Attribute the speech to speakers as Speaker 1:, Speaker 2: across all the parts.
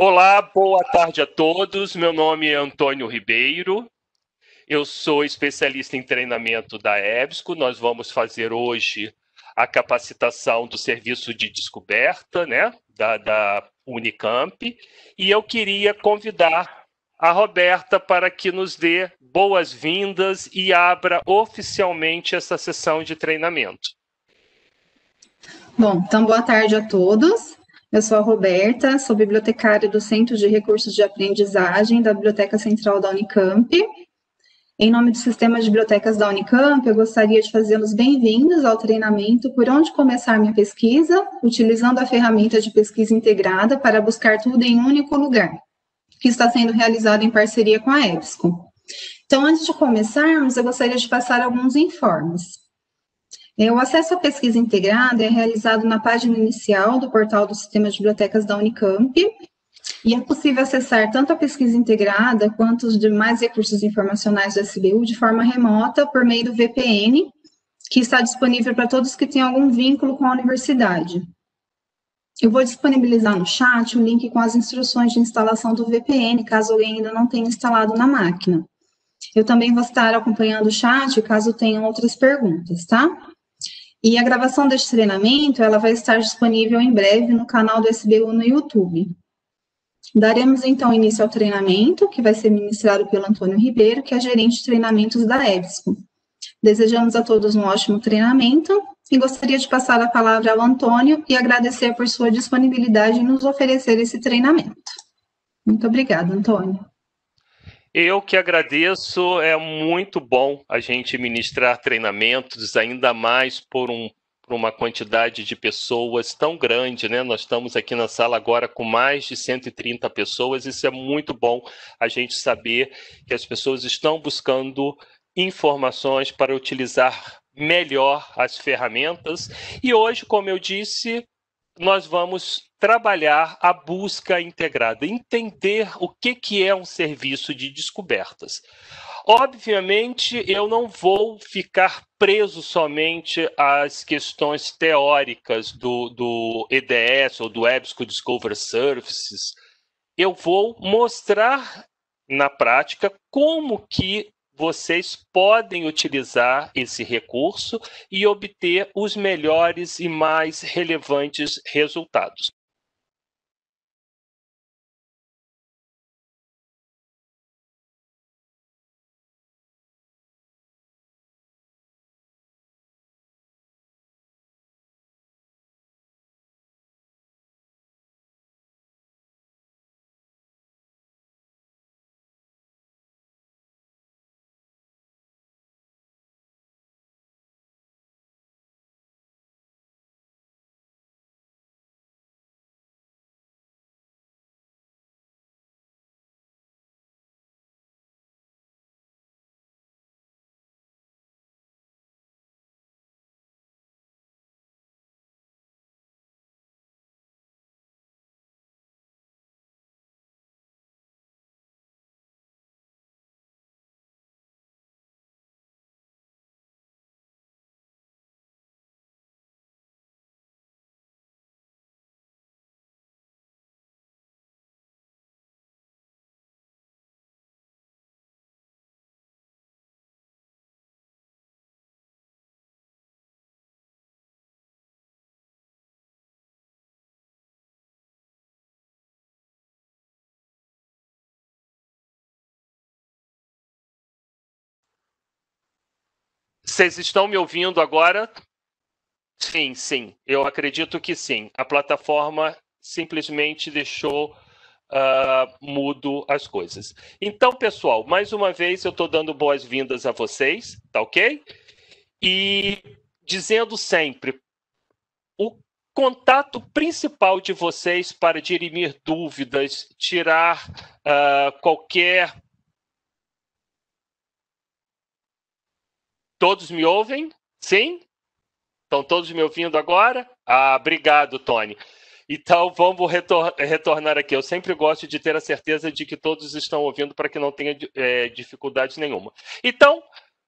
Speaker 1: Olá, boa tarde a todos. Meu nome é Antônio Ribeiro. Eu sou especialista em treinamento da EBSCO. Nós vamos fazer hoje a capacitação do serviço de descoberta, né, da, da Unicamp. E eu queria convidar a Roberta para que nos dê boas-vindas e abra oficialmente essa sessão de treinamento.
Speaker 2: Bom, então boa tarde a todos. Eu sou a Roberta, sou bibliotecária do Centro de Recursos de Aprendizagem da Biblioteca Central da Unicamp. Em nome do Sistema de Bibliotecas da Unicamp, eu gostaria de fazê-los bem-vindos ao treinamento Por Onde Começar Minha Pesquisa, utilizando a ferramenta de pesquisa integrada para buscar tudo em um único lugar, que está sendo realizado em parceria com a EBSCO. Então, antes de começarmos, eu gostaria de passar alguns informes. É, o acesso à pesquisa integrada é realizado na página inicial do portal do Sistema de Bibliotecas da Unicamp e é possível acessar tanto a pesquisa integrada quanto os demais recursos informacionais do SBU de forma remota por meio do VPN, que está disponível para todos que têm algum vínculo com a universidade. Eu vou disponibilizar no chat o link com as instruções de instalação do VPN, caso alguém ainda não tenha instalado na máquina. Eu também vou estar acompanhando o chat, caso tenham outras perguntas, tá? E a gravação deste treinamento, ela vai estar disponível em breve no canal do SBU no YouTube. Daremos então início ao treinamento, que vai ser ministrado pelo Antônio Ribeiro, que é gerente de treinamentos da EBSCO. Desejamos a todos um ótimo treinamento e gostaria de passar a palavra ao Antônio e agradecer por sua disponibilidade em nos oferecer esse treinamento. Muito obrigada, Antônio.
Speaker 1: Eu que agradeço, é muito bom a gente ministrar treinamentos, ainda mais por, um, por uma quantidade de pessoas tão grande, né? Nós estamos aqui na sala agora com mais de 130 pessoas, isso é muito bom a gente saber que as pessoas estão buscando informações para utilizar melhor as ferramentas. E hoje, como eu disse, nós vamos trabalhar a busca integrada, entender o que, que é um serviço de descobertas. Obviamente, eu não vou ficar preso somente às questões teóricas do, do EDS ou do EBSCO Discover Services. Eu vou mostrar na prática como que vocês podem utilizar esse recurso e obter os melhores e mais relevantes resultados. Vocês estão me ouvindo agora? Sim, sim. Eu acredito que sim. A plataforma simplesmente deixou uh, mudo as coisas. Então, pessoal, mais uma vez eu estou dando boas-vindas a vocês, tá ok? E dizendo sempre, o contato principal de vocês para dirimir dúvidas, tirar uh, qualquer Todos me ouvem? Sim? Estão todos me ouvindo agora? Ah, obrigado, Tony. Então, vamos retor retornar aqui. Eu sempre gosto de ter a certeza de que todos estão ouvindo para que não tenha é, dificuldade nenhuma. Então,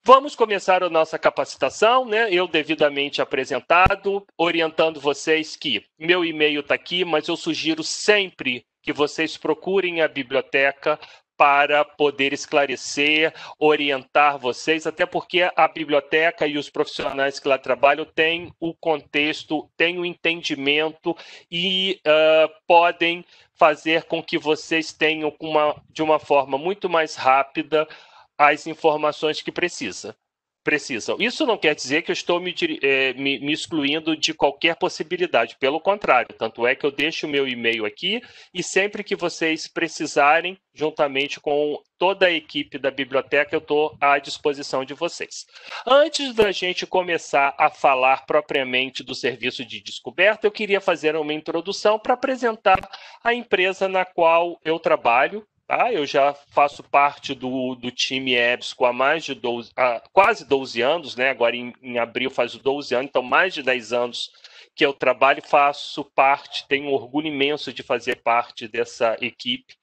Speaker 1: vamos começar a nossa capacitação, né? Eu devidamente apresentado, orientando vocês que meu e-mail está aqui, mas eu sugiro sempre que vocês procurem a biblioteca para poder esclarecer, orientar vocês, até porque a biblioteca e os profissionais que lá trabalham têm o contexto, têm o entendimento e uh, podem fazer com que vocês tenham uma, de uma forma muito mais rápida as informações que precisa precisam. Isso não quer dizer que eu estou me, é, me, me, excluindo de qualquer possibilidade, pelo contrário, tanto é que eu deixo o meu e-mail aqui e sempre que vocês precisarem, juntamente com toda a equipe da biblioteca, eu estou à disposição de vocês. Antes da gente começar a falar propriamente do serviço de descoberta, eu queria fazer uma introdução para apresentar a empresa na qual eu trabalho, Tá? Eu já faço parte do, do time EBSCO há mais de 12, há quase 12 anos, né? agora em, em abril faz 12 anos, então mais de 10 anos que eu trabalho, faço parte, tenho orgulho imenso de fazer parte dessa equipe.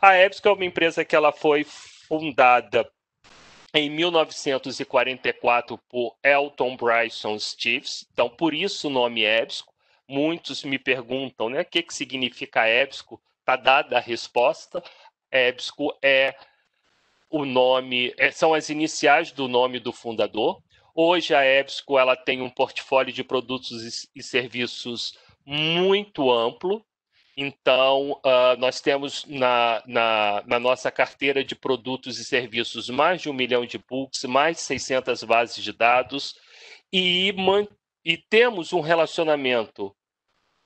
Speaker 1: A EBSCO é uma empresa que ela foi fundada em 1944 por Elton Bryson Steves, então por isso o nome EBSCO. Muitos me perguntam né, o que, que significa EBSCO, está dada a resposta. EBSCO é, é o nome, é, são as iniciais do nome do fundador. Hoje a EBSCO ela tem um portfólio de produtos e serviços muito amplo. Então, uh, nós temos na, na, na, nossa carteira de produtos e serviços mais de um milhão de books, mais 600 bases de dados, e, e temos um relacionamento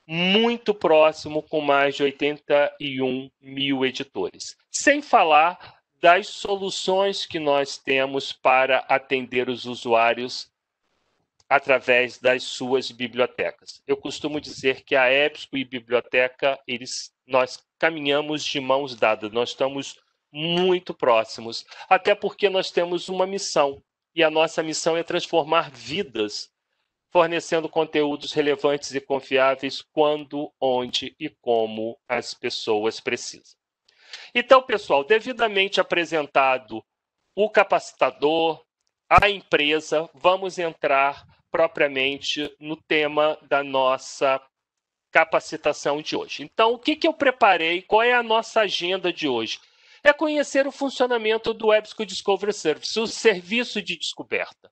Speaker 1: muito próximo, com mais de 81 mil editores. Sem falar das soluções que nós temos para atender os usuários através das suas bibliotecas. Eu costumo dizer que a EBSCO e biblioteca, eles, nós caminhamos de mãos dadas, nós estamos muito próximos, até porque nós temos uma missão, e a nossa missão é transformar vidas fornecendo conteúdos relevantes e confiáveis quando, onde e como as pessoas precisam. Então, pessoal, devidamente apresentado o capacitador, a empresa, vamos entrar propriamente no tema da nossa capacitação de hoje. Então, o que, que eu preparei? Qual é a nossa agenda de hoje? É conhecer o funcionamento do EBSCO Discovery Service, o serviço de descoberta.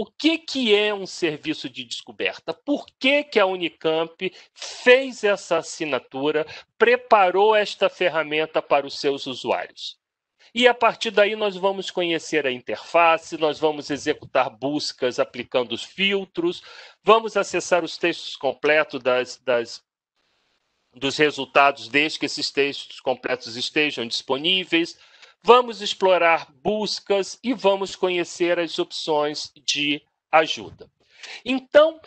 Speaker 1: O que, que é um serviço de descoberta? Por que, que a Unicamp fez essa assinatura, preparou esta ferramenta para os seus usuários? E a partir daí nós vamos conhecer a interface, nós vamos executar buscas aplicando os filtros, vamos acessar os textos completos das, das dos resultados desde que esses textos completos estejam disponíveis. Vamos explorar buscas e vamos conhecer as opções de ajuda. Então,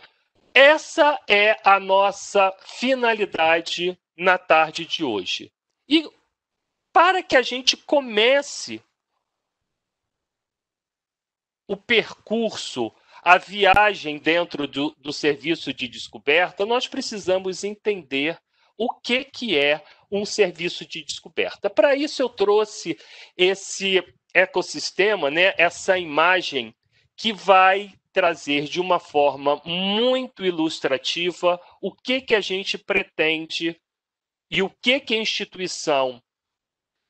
Speaker 1: essa é a nossa finalidade na tarde de hoje. E para que a gente comece o percurso, a viagem dentro do, do serviço de descoberta, nós precisamos entender o que, que é um serviço de descoberta. Para isso eu trouxe esse ecossistema, né, essa imagem que vai trazer de uma forma muito ilustrativa o que, que a gente pretende e o que, que a instituição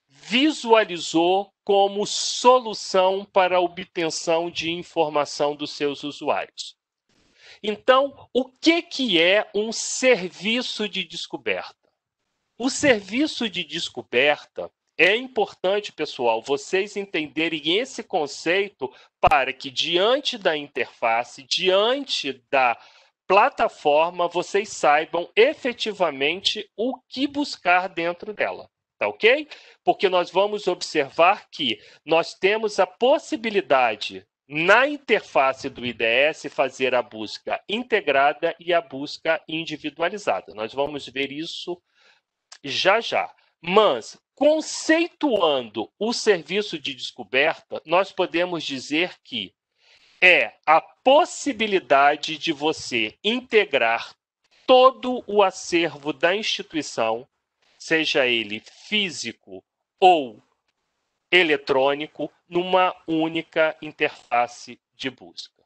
Speaker 1: visualizou como solução para a obtenção de informação dos seus usuários. Então, o que, que é um serviço de descoberta? O serviço de descoberta é importante, pessoal, vocês entenderem esse conceito para que, diante da interface, diante da plataforma, vocês saibam efetivamente o que buscar dentro dela. Tá ok? Porque nós vamos observar que nós temos a possibilidade na interface do IDS fazer a busca integrada e a busca individualizada. Nós vamos ver isso já já. Mas, conceituando o serviço de descoberta, nós podemos dizer que é a possibilidade de você integrar todo o acervo da instituição, seja ele físico ou eletrônico, numa única interface de busca.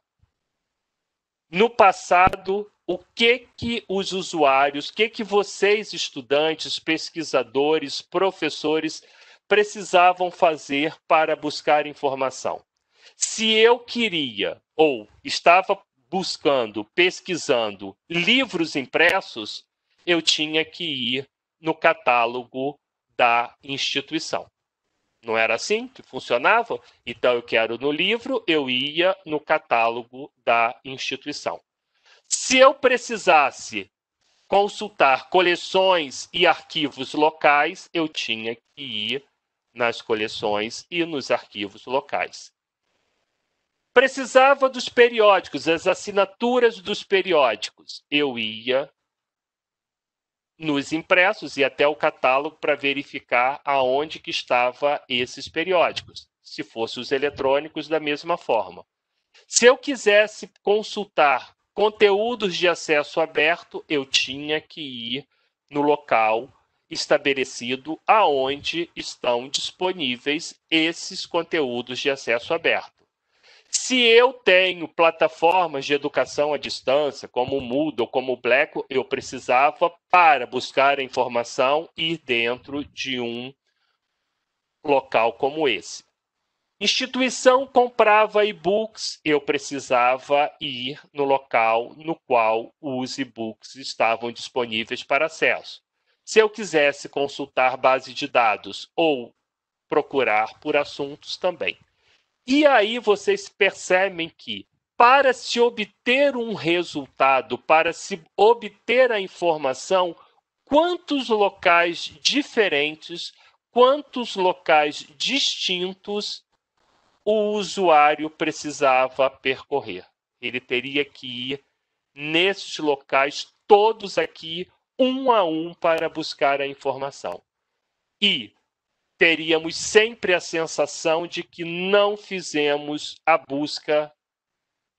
Speaker 1: No passado, o que que os usuários, o que que vocês estudantes, pesquisadores, professores precisavam fazer para buscar informação? Se eu queria ou estava buscando, pesquisando livros impressos, eu tinha que ir no catálogo da instituição. Não era assim que funcionava? Então eu quero no livro, eu ia no catálogo da instituição. Se eu precisasse consultar coleções e arquivos locais, eu tinha que ir nas coleções e nos arquivos locais. Precisava dos periódicos, as assinaturas dos periódicos. Eu ia nos impressos e até o catálogo para verificar aonde que estava esses periódicos, se fossem os eletrônicos da mesma forma. Se eu quisesse consultar Conteúdos de acesso aberto, eu tinha que ir no local estabelecido aonde estão disponíveis esses conteúdos de acesso aberto. Se eu tenho plataformas de educação à distância, como o Moodle, como o Black, eu precisava, para buscar a informação, ir dentro de um local como esse. Instituição comprava e-books, eu precisava ir no local no qual os e-books estavam disponíveis para acesso. Se eu quisesse consultar base de dados ou procurar por assuntos também. E aí vocês percebem que para se obter um resultado, para se obter a informação, quantos locais diferentes, quantos locais distintos o usuário precisava percorrer. Ele teria que ir nesses locais, todos aqui, um a um, para buscar a informação. E teríamos sempre a sensação de que não fizemos a busca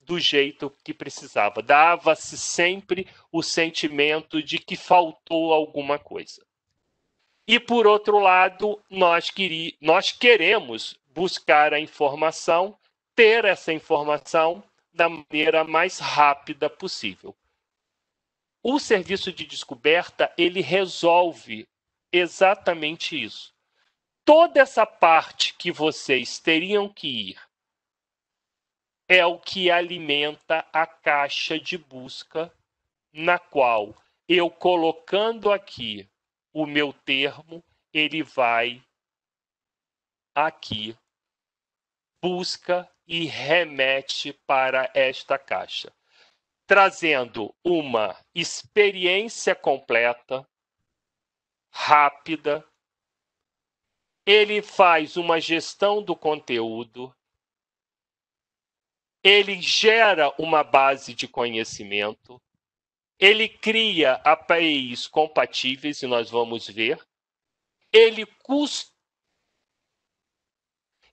Speaker 1: do jeito que precisava. Dava-se sempre o sentimento de que faltou alguma coisa. E, por outro lado, nós, queri nós queremos buscar a informação, ter essa informação da maneira mais rápida possível. O serviço de descoberta, ele resolve exatamente isso. Toda essa parte que vocês teriam que ir é o que alimenta a caixa de busca na qual eu colocando aqui o meu termo, ele vai aqui busca e remete para esta caixa, trazendo uma experiência completa, rápida. Ele faz uma gestão do conteúdo, ele gera uma base de conhecimento, ele cria APIs compatíveis, e nós vamos ver, ele custa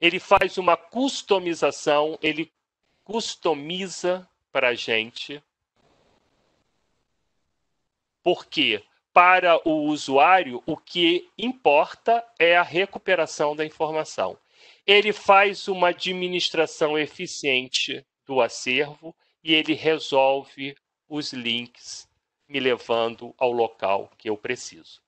Speaker 1: ele faz uma customização, ele customiza para a gente. Porque para o usuário, o que importa é a recuperação da informação. Ele faz uma administração eficiente do acervo e ele resolve os links me levando ao local que eu preciso.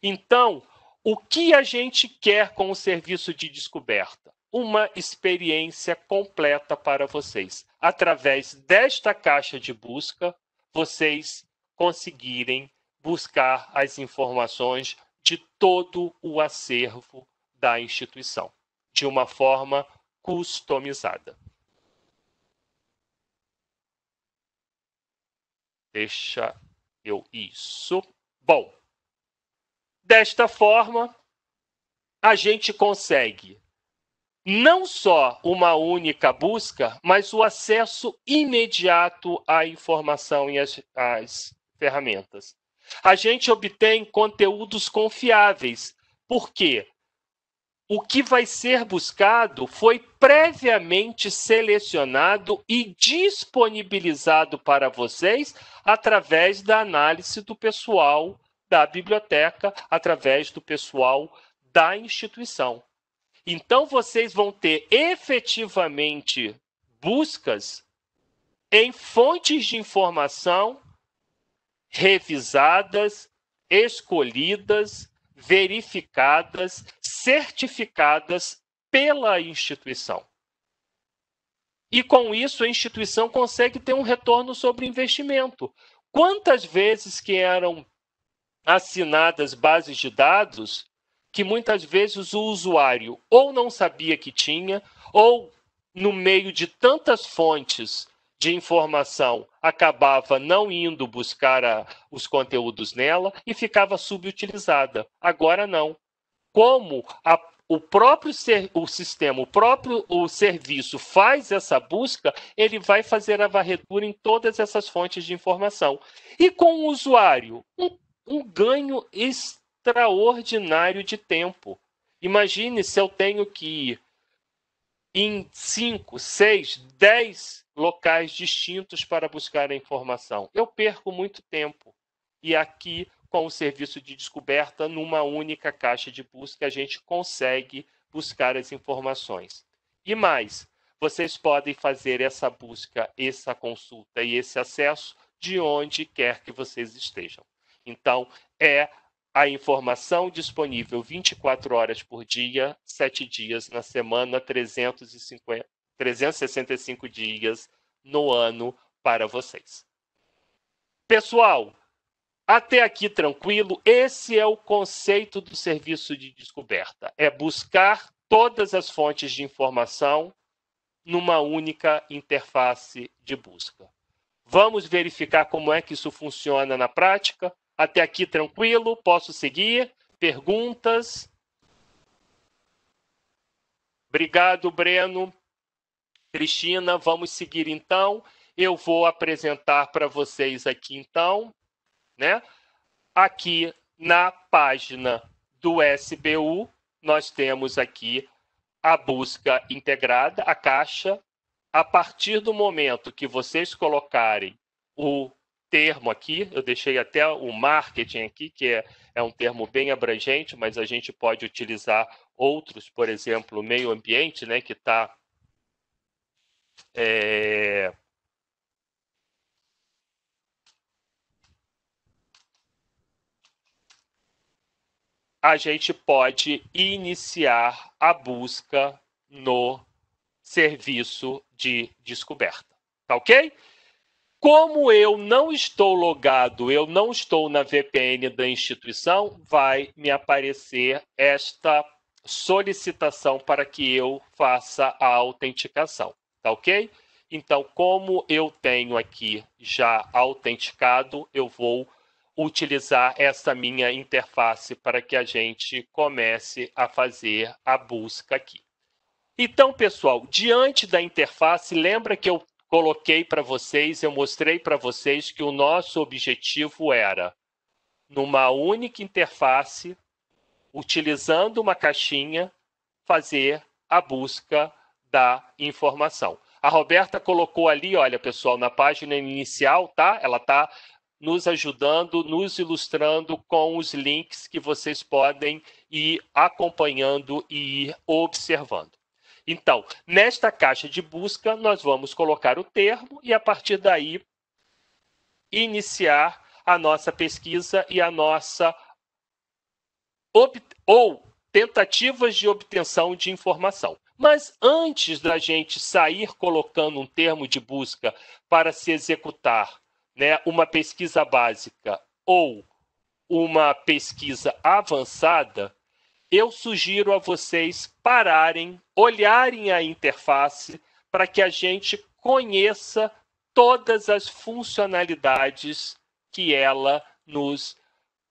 Speaker 1: Então, o que a gente quer com o serviço de descoberta? uma experiência completa para vocês. Através desta caixa de busca, vocês conseguirem buscar as informações de todo o acervo da instituição, de uma forma customizada. Deixa eu isso. Bom, desta forma, a gente consegue não só uma única busca, mas o acesso imediato à informação e às, às ferramentas. A gente obtém conteúdos confiáveis. porque o que vai ser buscado foi previamente selecionado e disponibilizado para vocês através da análise do pessoal da biblioteca, através do pessoal da instituição. Então vocês vão ter efetivamente buscas em fontes de informação revisadas, escolhidas, verificadas, certificadas pela instituição. E com isso a instituição consegue ter um retorno sobre investimento. Quantas vezes que eram assinadas bases de dados que muitas vezes o usuário ou não sabia que tinha, ou no meio de tantas fontes de informação acabava não indo buscar a, os conteúdos nela e ficava subutilizada. Agora não. Como a, o próprio ser, o sistema, o próprio o serviço faz essa busca, ele vai fazer a varredura em todas essas fontes de informação. E com o usuário, um, um ganho extremo extraordinário de tempo. Imagine se eu tenho que ir em 5, 6, 10 locais distintos para buscar a informação. Eu perco muito tempo. E aqui, com o serviço de descoberta, numa única caixa de busca, a gente consegue buscar as informações. E mais, vocês podem fazer essa busca, essa consulta e esse acesso de onde quer que vocês estejam. Então, é a informação disponível 24 horas por dia, 7 dias na semana, 350, 365 dias no ano para vocês. Pessoal, até aqui tranquilo, esse é o conceito do serviço de descoberta: é buscar todas as fontes de informação numa única interface de busca. Vamos verificar como é que isso funciona na prática? Até aqui tranquilo? Posso seguir? Perguntas? Obrigado, Breno. Cristina, vamos seguir então. Eu vou apresentar para vocês aqui então, né? Aqui na página do SBU, nós temos aqui a busca integrada, a caixa. A partir do momento que vocês colocarem o termo aqui, eu deixei até o marketing aqui, que é, é um termo bem abrangente, mas a gente pode utilizar outros, por exemplo, meio ambiente, né, que está. É... A gente pode iniciar a busca no serviço de descoberta. Tá ok? Como eu não estou logado, eu não estou na VPN da instituição, vai me aparecer esta solicitação para que eu faça a autenticação, tá ok? Então, como eu tenho aqui já autenticado, eu vou utilizar essa minha interface para que a gente comece a fazer a busca aqui. Então, pessoal, diante da interface, lembra que eu coloquei para vocês, eu mostrei para vocês que o nosso objetivo era, numa única interface, utilizando uma caixinha, fazer a busca da informação. A Roberta colocou ali, olha pessoal, na página inicial, tá? Ela está nos ajudando, nos ilustrando com os links que vocês podem ir acompanhando e ir observando. Então, nesta caixa de busca, nós vamos colocar o termo e, a partir daí, iniciar a nossa pesquisa e a nossa ou tentativas de obtenção de informação. Mas antes da gente sair colocando um termo de busca para se executar né, uma pesquisa básica ou uma pesquisa avançada, eu sugiro a vocês pararem, olharem a interface para que a gente conheça todas as funcionalidades que ela nos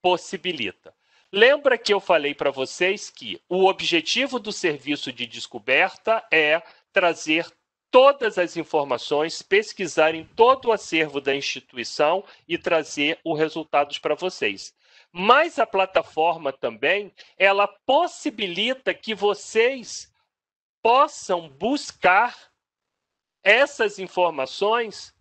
Speaker 1: possibilita. Lembra que eu falei para vocês que o objetivo do serviço de descoberta é trazer todas as informações, pesquisar em todo o acervo da instituição e trazer os resultados para vocês. Mas a plataforma também, ela possibilita que vocês possam buscar essas informações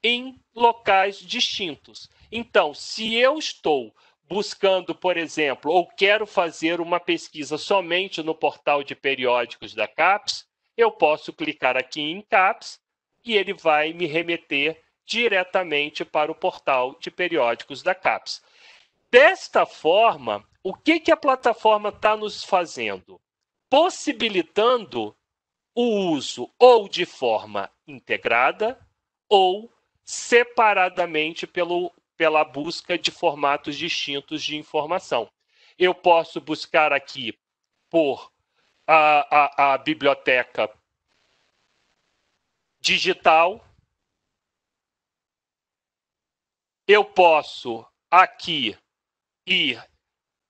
Speaker 1: em locais distintos. Então, se eu estou buscando, por exemplo, ou quero fazer uma pesquisa somente no portal de periódicos da CAPES, eu posso clicar aqui em CAPES e ele vai me remeter diretamente para o portal de periódicos da CAPES. Desta forma, o que, que a plataforma está nos fazendo? Possibilitando o uso ou de forma integrada ou separadamente pelo, pela busca de formatos distintos de informação. Eu posso buscar aqui por a, a, a biblioteca digital. Eu posso aqui ir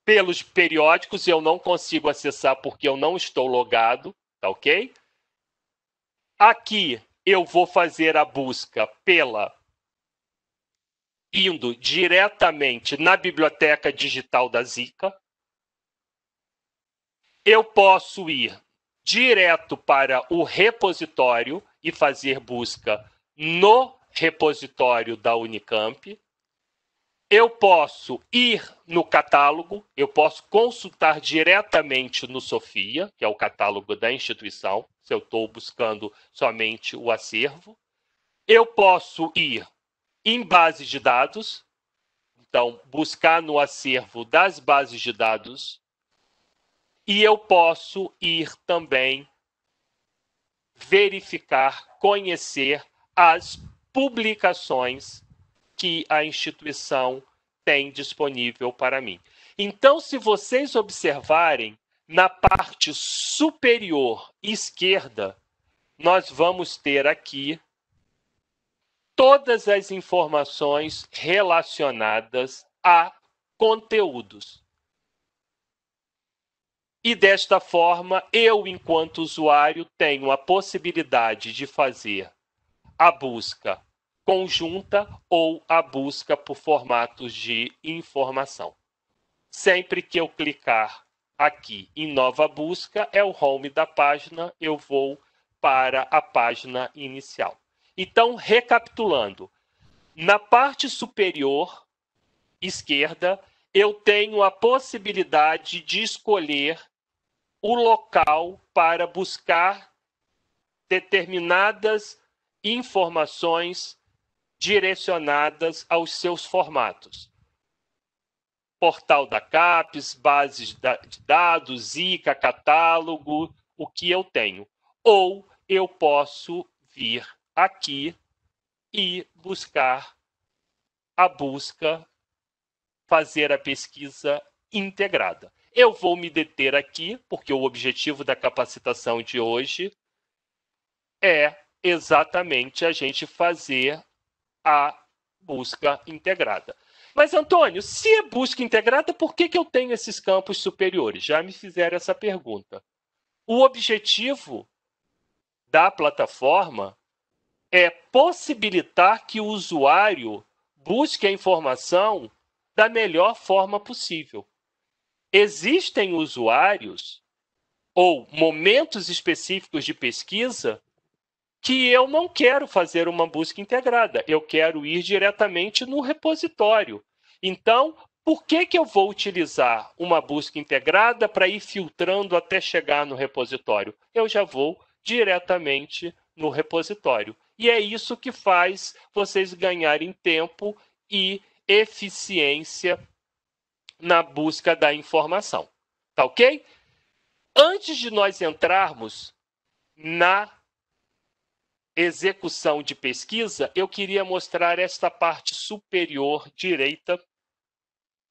Speaker 1: pelos periódicos, eu não consigo acessar porque eu não estou logado, tá ok? Aqui eu vou fazer a busca pela indo diretamente na biblioteca digital da Zika. Eu posso ir direto para o repositório e fazer busca no repositório da Unicamp eu posso ir no catálogo, eu posso consultar diretamente no Sofia, que é o catálogo da instituição, se eu estou buscando somente o acervo. Eu posso ir em base de dados, então buscar no acervo das bases de dados, e eu posso ir também verificar, conhecer as publicações que a instituição tem disponível para mim. Então, se vocês observarem, na parte superior esquerda, nós vamos ter aqui todas as informações relacionadas a conteúdos. E desta forma, eu, enquanto usuário, tenho a possibilidade de fazer a busca conjunta ou a busca por formatos de informação. Sempre que eu clicar aqui em nova busca, é o home da página, eu vou para a página inicial. Então, recapitulando, na parte superior esquerda, eu tenho a possibilidade de escolher o local para buscar determinadas informações direcionadas aos seus formatos. Portal da CAPES, bases de dados, ICA, catálogo, o que eu tenho. Ou eu posso vir aqui e buscar a busca, fazer a pesquisa integrada. Eu vou me deter aqui, porque o objetivo da capacitação de hoje é exatamente a gente fazer a busca integrada. Mas, Antônio, se é busca integrada, por que, que eu tenho esses campos superiores? Já me fizeram essa pergunta. O objetivo da plataforma é possibilitar que o usuário busque a informação da melhor forma possível. Existem usuários ou momentos específicos de pesquisa que eu não quero fazer uma busca integrada, eu quero ir diretamente no repositório. Então, por que, que eu vou utilizar uma busca integrada para ir filtrando até chegar no repositório? Eu já vou diretamente no repositório. E é isso que faz vocês ganharem tempo e eficiência na busca da informação. Tá ok? Antes de nós entrarmos na execução de pesquisa, eu queria mostrar esta parte superior direita,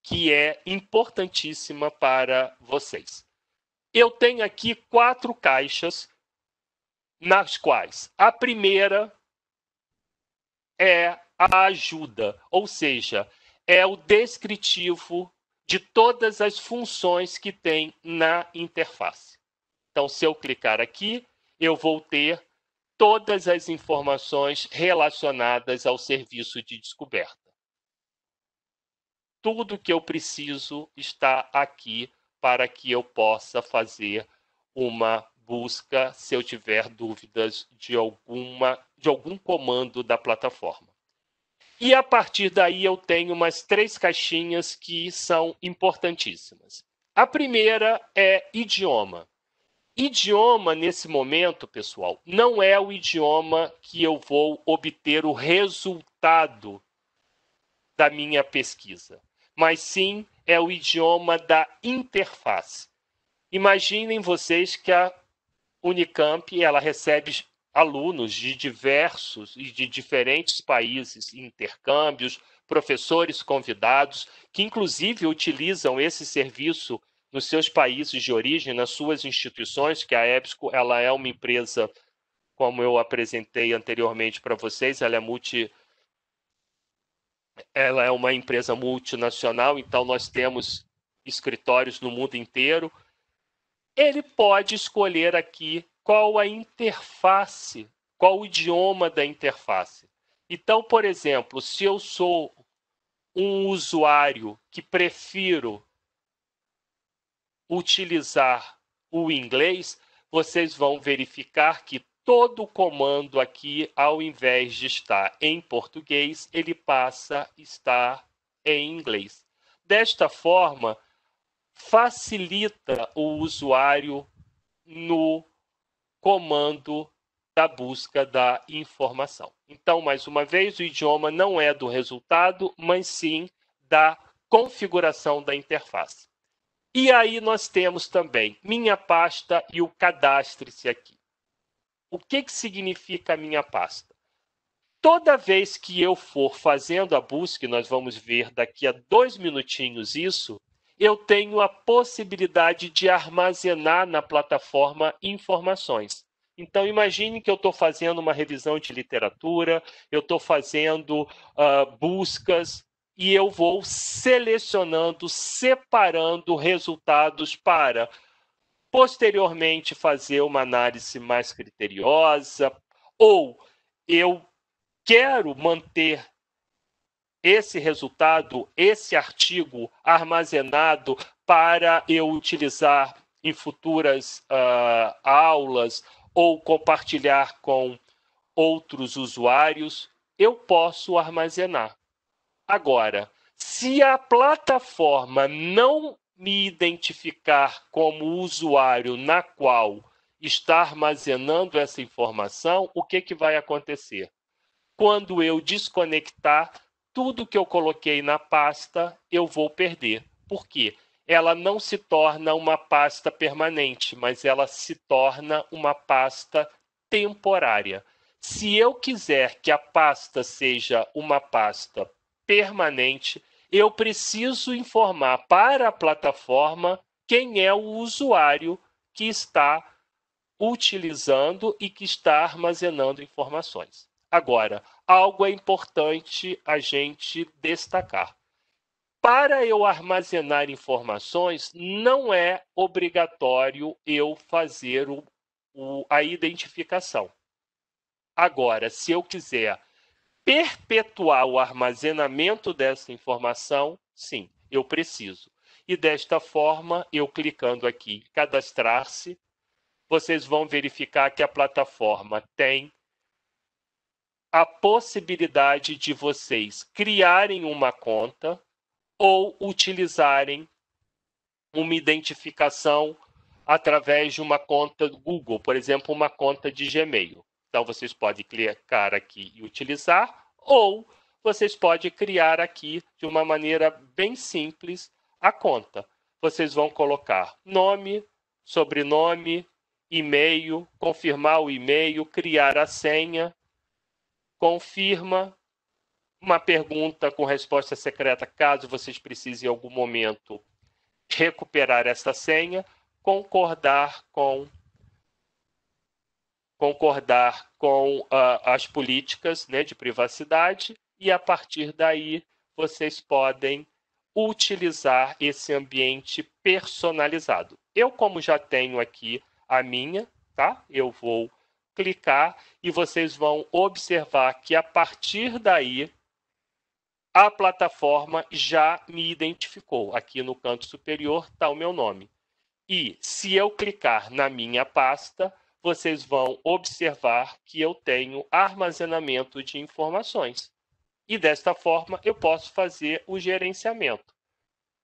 Speaker 1: que é importantíssima para vocês. Eu tenho aqui quatro caixas, nas quais a primeira é a ajuda, ou seja, é o descritivo de todas as funções que tem na interface. Então, se eu clicar aqui, eu vou ter todas as informações relacionadas ao serviço de descoberta. Tudo que eu preciso está aqui para que eu possa fazer uma busca se eu tiver dúvidas de alguma de algum comando da plataforma. E a partir daí eu tenho umas três caixinhas que são importantíssimas. A primeira é idioma. Idioma, nesse momento, pessoal, não é o idioma que eu vou obter o resultado da minha pesquisa, mas sim é o idioma da interface. Imaginem vocês que a Unicamp ela recebe alunos de diversos e de diferentes países, intercâmbios, professores convidados, que inclusive utilizam esse serviço nos seus países de origem, nas suas instituições, que a EBSCO ela é uma empresa, como eu apresentei anteriormente para vocês, ela é multi ela é uma empresa multinacional, então nós temos escritórios no mundo inteiro. Ele pode escolher aqui qual a interface, qual o idioma da interface. Então, por exemplo, se eu sou um usuário que prefiro utilizar o inglês, vocês vão verificar que todo o comando aqui, ao invés de estar em português, ele passa a estar em inglês. Desta forma, facilita o usuário no comando da busca da informação. Então, mais uma vez, o idioma não é do resultado, mas sim da configuração da interface. E aí nós temos também minha pasta e o cadastre-se aqui. O que, que significa minha pasta? Toda vez que eu for fazendo a busca, e nós vamos ver daqui a dois minutinhos isso, eu tenho a possibilidade de armazenar na plataforma informações. Então, imagine que eu estou fazendo uma revisão de literatura, eu estou fazendo uh, buscas e eu vou selecionando, separando resultados para posteriormente fazer uma análise mais criteriosa, ou eu quero manter esse resultado, esse artigo armazenado para eu utilizar em futuras uh, aulas ou compartilhar com outros usuários, eu posso armazenar. Agora, se a plataforma não me identificar como usuário na qual está armazenando essa informação, o que, que vai acontecer? Quando eu desconectar, tudo que eu coloquei na pasta eu vou perder. Por quê? Ela não se torna uma pasta permanente, mas ela se torna uma pasta temporária. Se eu quiser que a pasta seja uma pasta permanente. Eu preciso informar para a plataforma quem é o usuário que está utilizando e que está armazenando informações. Agora, algo é importante a gente destacar. Para eu armazenar informações, não é obrigatório eu fazer o, o, a identificação. Agora, se eu quiser perpetuar o armazenamento dessa informação, sim, eu preciso. E desta forma, eu clicando aqui em cadastrar-se, vocês vão verificar que a plataforma tem a possibilidade de vocês criarem uma conta ou utilizarem uma identificação através de uma conta do Google, por exemplo, uma conta de Gmail. Então, vocês podem clicar aqui e utilizar, ou vocês podem criar aqui, de uma maneira bem simples, a conta. Vocês vão colocar nome, sobrenome, e-mail, confirmar o e-mail, criar a senha, confirma, uma pergunta com resposta secreta, caso vocês precisem em algum momento recuperar essa senha, concordar com concordar com ah, as políticas né, de privacidade, e a partir daí vocês podem utilizar esse ambiente personalizado. Eu, como já tenho aqui a minha, tá? Eu vou clicar e vocês vão observar que a partir daí a plataforma já me identificou. Aqui no canto superior está o meu nome. E se eu clicar na minha pasta, vocês vão observar que eu tenho armazenamento de informações. E desta forma, eu posso fazer o gerenciamento.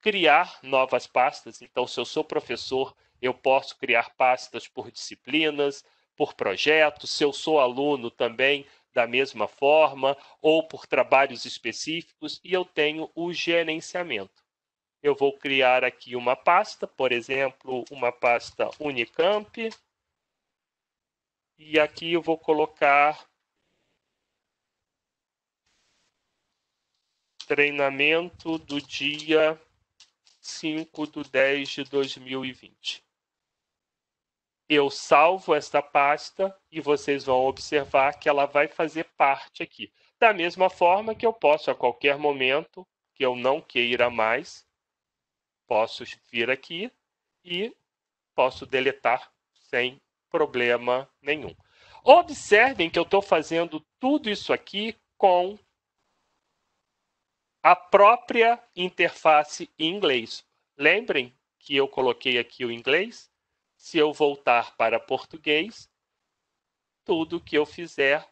Speaker 1: Criar novas pastas. Então, se eu sou professor, eu posso criar pastas por disciplinas, por projetos. Se eu sou aluno, também da mesma forma, ou por trabalhos específicos, e eu tenho o gerenciamento. Eu vou criar aqui uma pasta, por exemplo, uma pasta Unicamp. E aqui eu vou colocar treinamento do dia 5 de 10 de 2020. Eu salvo esta pasta e vocês vão observar que ela vai fazer parte aqui. Da mesma forma que eu posso, a qualquer momento que eu não queira mais, posso vir aqui e posso deletar sem problema nenhum. Observem que eu estou fazendo tudo isso aqui com a própria interface em inglês. Lembrem que eu coloquei aqui o inglês? Se eu voltar para português, tudo que eu fizer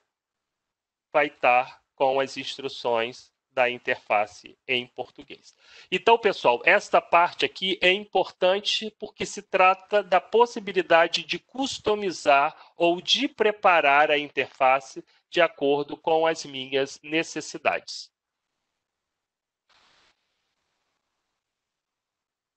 Speaker 1: vai estar com as instruções da interface em português. Então, pessoal, esta parte aqui é importante porque se trata da possibilidade de customizar ou de preparar a interface de acordo com as minhas necessidades.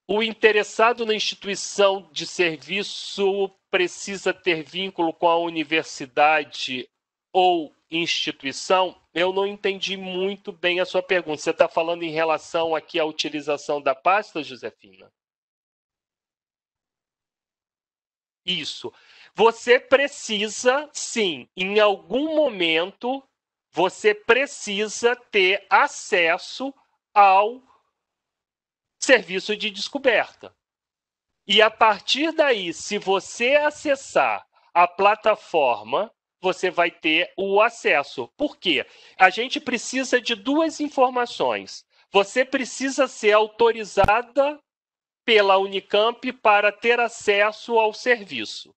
Speaker 1: O interessado na instituição de serviço precisa ter vínculo com a universidade ou instituição? eu não entendi muito bem a sua pergunta. Você está falando em relação aqui à utilização da pasta, Josefina? Isso. Você precisa, sim, em algum momento, você precisa ter acesso ao serviço de descoberta. E a partir daí, se você acessar a plataforma, você vai ter o acesso. Por quê? A gente precisa de duas informações. Você precisa ser autorizada pela Unicamp para ter acesso ao serviço.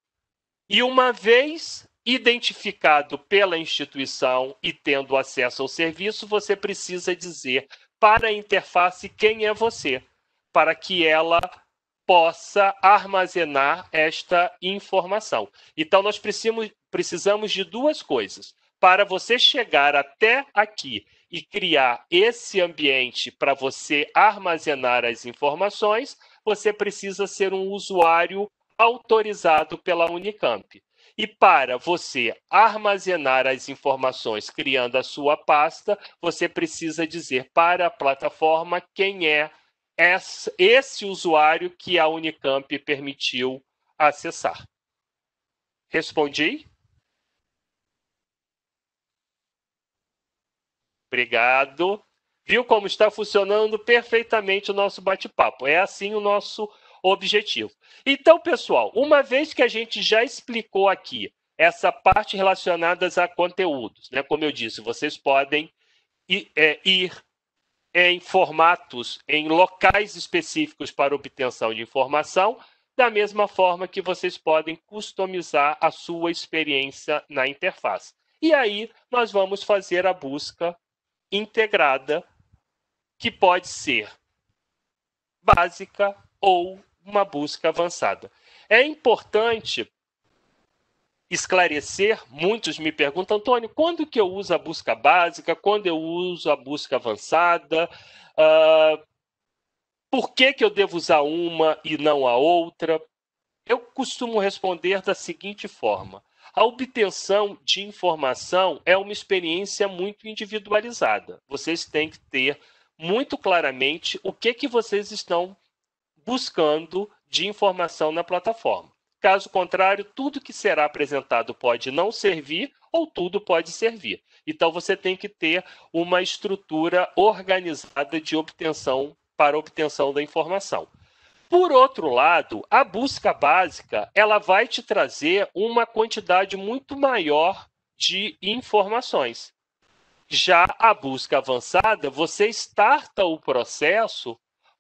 Speaker 1: E uma vez identificado pela instituição e tendo acesso ao serviço, você precisa dizer para a interface quem é você, para que ela possa armazenar esta informação. Então, nós precisamos, precisamos de duas coisas. Para você chegar até aqui e criar esse ambiente para você armazenar as informações, você precisa ser um usuário autorizado pela Unicamp. E para você armazenar as informações criando a sua pasta, você precisa dizer para a plataforma quem é esse usuário que a Unicamp permitiu acessar. Respondi? Obrigado. Viu como está funcionando perfeitamente o nosso bate-papo? É assim o nosso objetivo. Então, pessoal, uma vez que a gente já explicou aqui essa parte relacionada a conteúdos, né? como eu disse, vocês podem ir, é, ir em formatos, em locais específicos para obtenção de informação, da mesma forma que vocês podem customizar a sua experiência na interface. E aí nós vamos fazer a busca integrada, que pode ser básica ou uma busca avançada. É importante esclarecer, muitos me perguntam, Antônio, quando que eu uso a busca básica, quando eu uso a busca avançada, uh, por que, que eu devo usar uma e não a outra? Eu costumo responder da seguinte forma: a obtenção de informação é uma experiência muito individualizada. Vocês têm que ter muito claramente o que, que vocês estão buscando de informação na plataforma. Caso contrário, tudo que será apresentado pode não servir ou tudo pode servir. Então, você tem que ter uma estrutura organizada de obtenção para obtenção da informação. Por outro lado, a busca básica ela vai te trazer uma quantidade muito maior de informações. Já a busca avançada, você starta o processo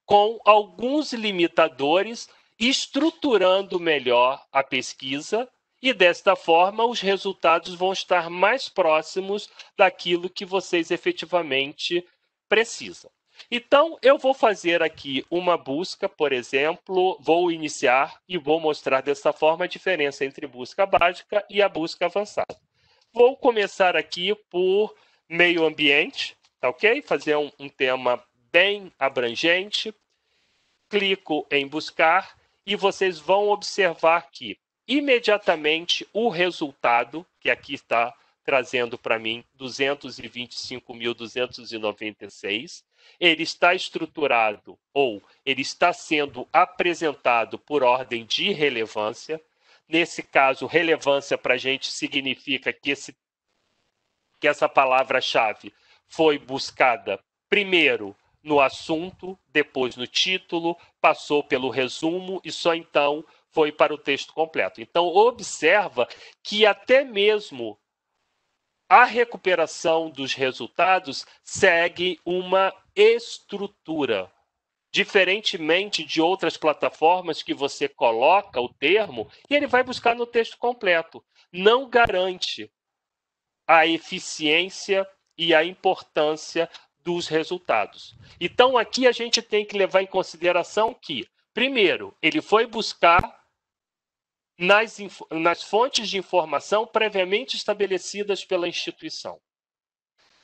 Speaker 1: com alguns limitadores, estruturando melhor a pesquisa, e desta forma os resultados vão estar mais próximos daquilo que vocês efetivamente precisam. Então, eu vou fazer aqui uma busca, por exemplo, vou iniciar e vou mostrar dessa forma a diferença entre busca básica e a busca avançada. Vou começar aqui por meio ambiente, tá ok? Fazer um, um tema bem abrangente. Clico em buscar e vocês vão observar que imediatamente o resultado, que aqui está trazendo para mim 225.296, ele está estruturado ou ele está sendo apresentado por ordem de relevância. Nesse caso, relevância para a gente significa que, esse, que essa palavra-chave foi buscada primeiro no assunto, depois no título, passou pelo resumo e só então foi para o texto completo. Então, observa que até mesmo a recuperação dos resultados segue uma estrutura. Diferentemente de outras plataformas que você coloca o termo e ele vai buscar no texto completo. Não garante a eficiência e a importância dos resultados. Então, aqui a gente tem que levar em consideração que, primeiro, ele foi buscar nas, nas fontes de informação previamente estabelecidas pela instituição.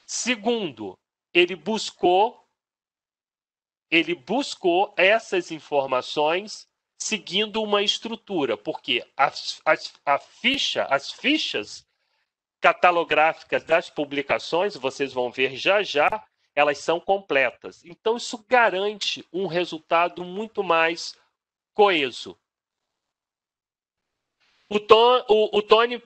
Speaker 1: Segundo, ele buscou ele buscou essas informações seguindo uma estrutura, porque as, as, a ficha, as fichas catalográficas das publicações, vocês vão ver já já, elas são completas. Então, isso garante um resultado muito mais coeso, o, Tom, o, o Tony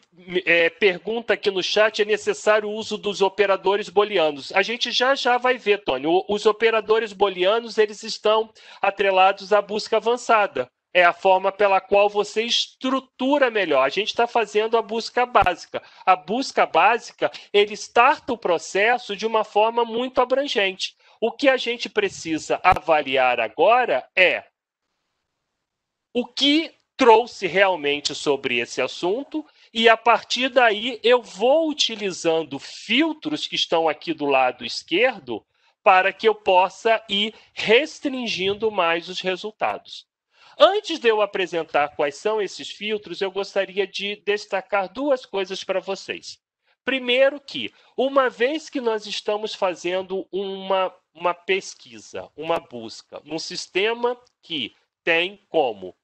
Speaker 1: é, pergunta aqui no chat: é necessário o uso dos operadores booleanos? A gente já já vai ver, Tony. O, os operadores booleanos eles estão atrelados à busca avançada. É a forma pela qual você estrutura melhor. A gente está fazendo a busca básica. A busca básica ele starta o processo de uma forma muito abrangente. O que a gente precisa avaliar agora é o que trouxe realmente sobre esse assunto, e a partir daí eu vou utilizando filtros que estão aqui do lado esquerdo para que eu possa ir restringindo mais os resultados. Antes de eu apresentar quais são esses filtros, eu gostaria de destacar duas coisas para vocês. Primeiro que, uma vez que nós estamos fazendo uma, uma pesquisa, uma busca, um sistema que tem como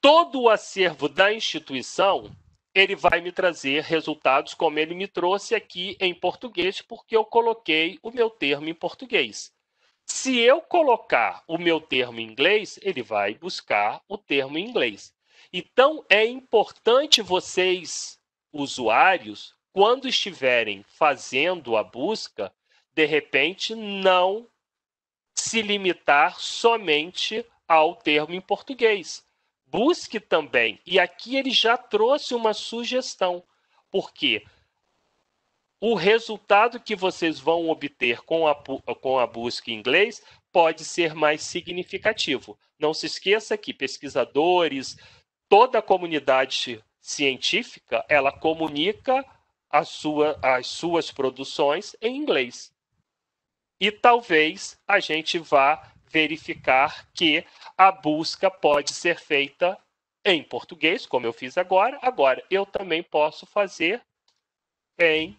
Speaker 1: todo o acervo da instituição ele vai me trazer resultados como ele me trouxe aqui em português, porque eu coloquei o meu termo em português. Se eu colocar o meu termo em inglês, ele vai buscar o termo em inglês. Então, é importante vocês, usuários, quando estiverem fazendo a busca, de repente, não se limitar somente ao termo em português busque também. E aqui ele já trouxe uma sugestão, porque o resultado que vocês vão obter com a, com a busca em inglês pode ser mais significativo. Não se esqueça que pesquisadores, toda a comunidade científica, ela comunica as, sua, as suas produções em inglês. E talvez a gente vá verificar que a busca pode ser feita em português, como eu fiz agora. Agora, eu também posso fazer em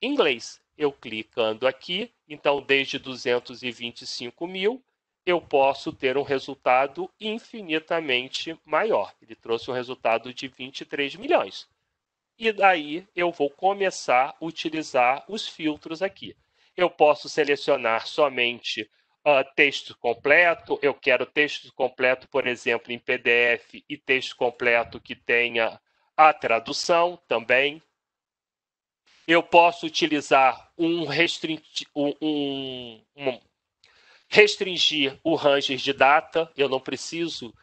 Speaker 1: inglês. Eu clicando aqui, então, desde 225 mil, eu posso ter um resultado infinitamente maior. Ele trouxe um resultado de 23 milhões. E daí eu vou começar a utilizar os filtros aqui. Eu posso selecionar somente uh, texto completo, eu quero texto completo, por exemplo, em PDF e texto completo que tenha a tradução também. Eu posso utilizar um, restringir, um, um, um restringir o range de data, eu não preciso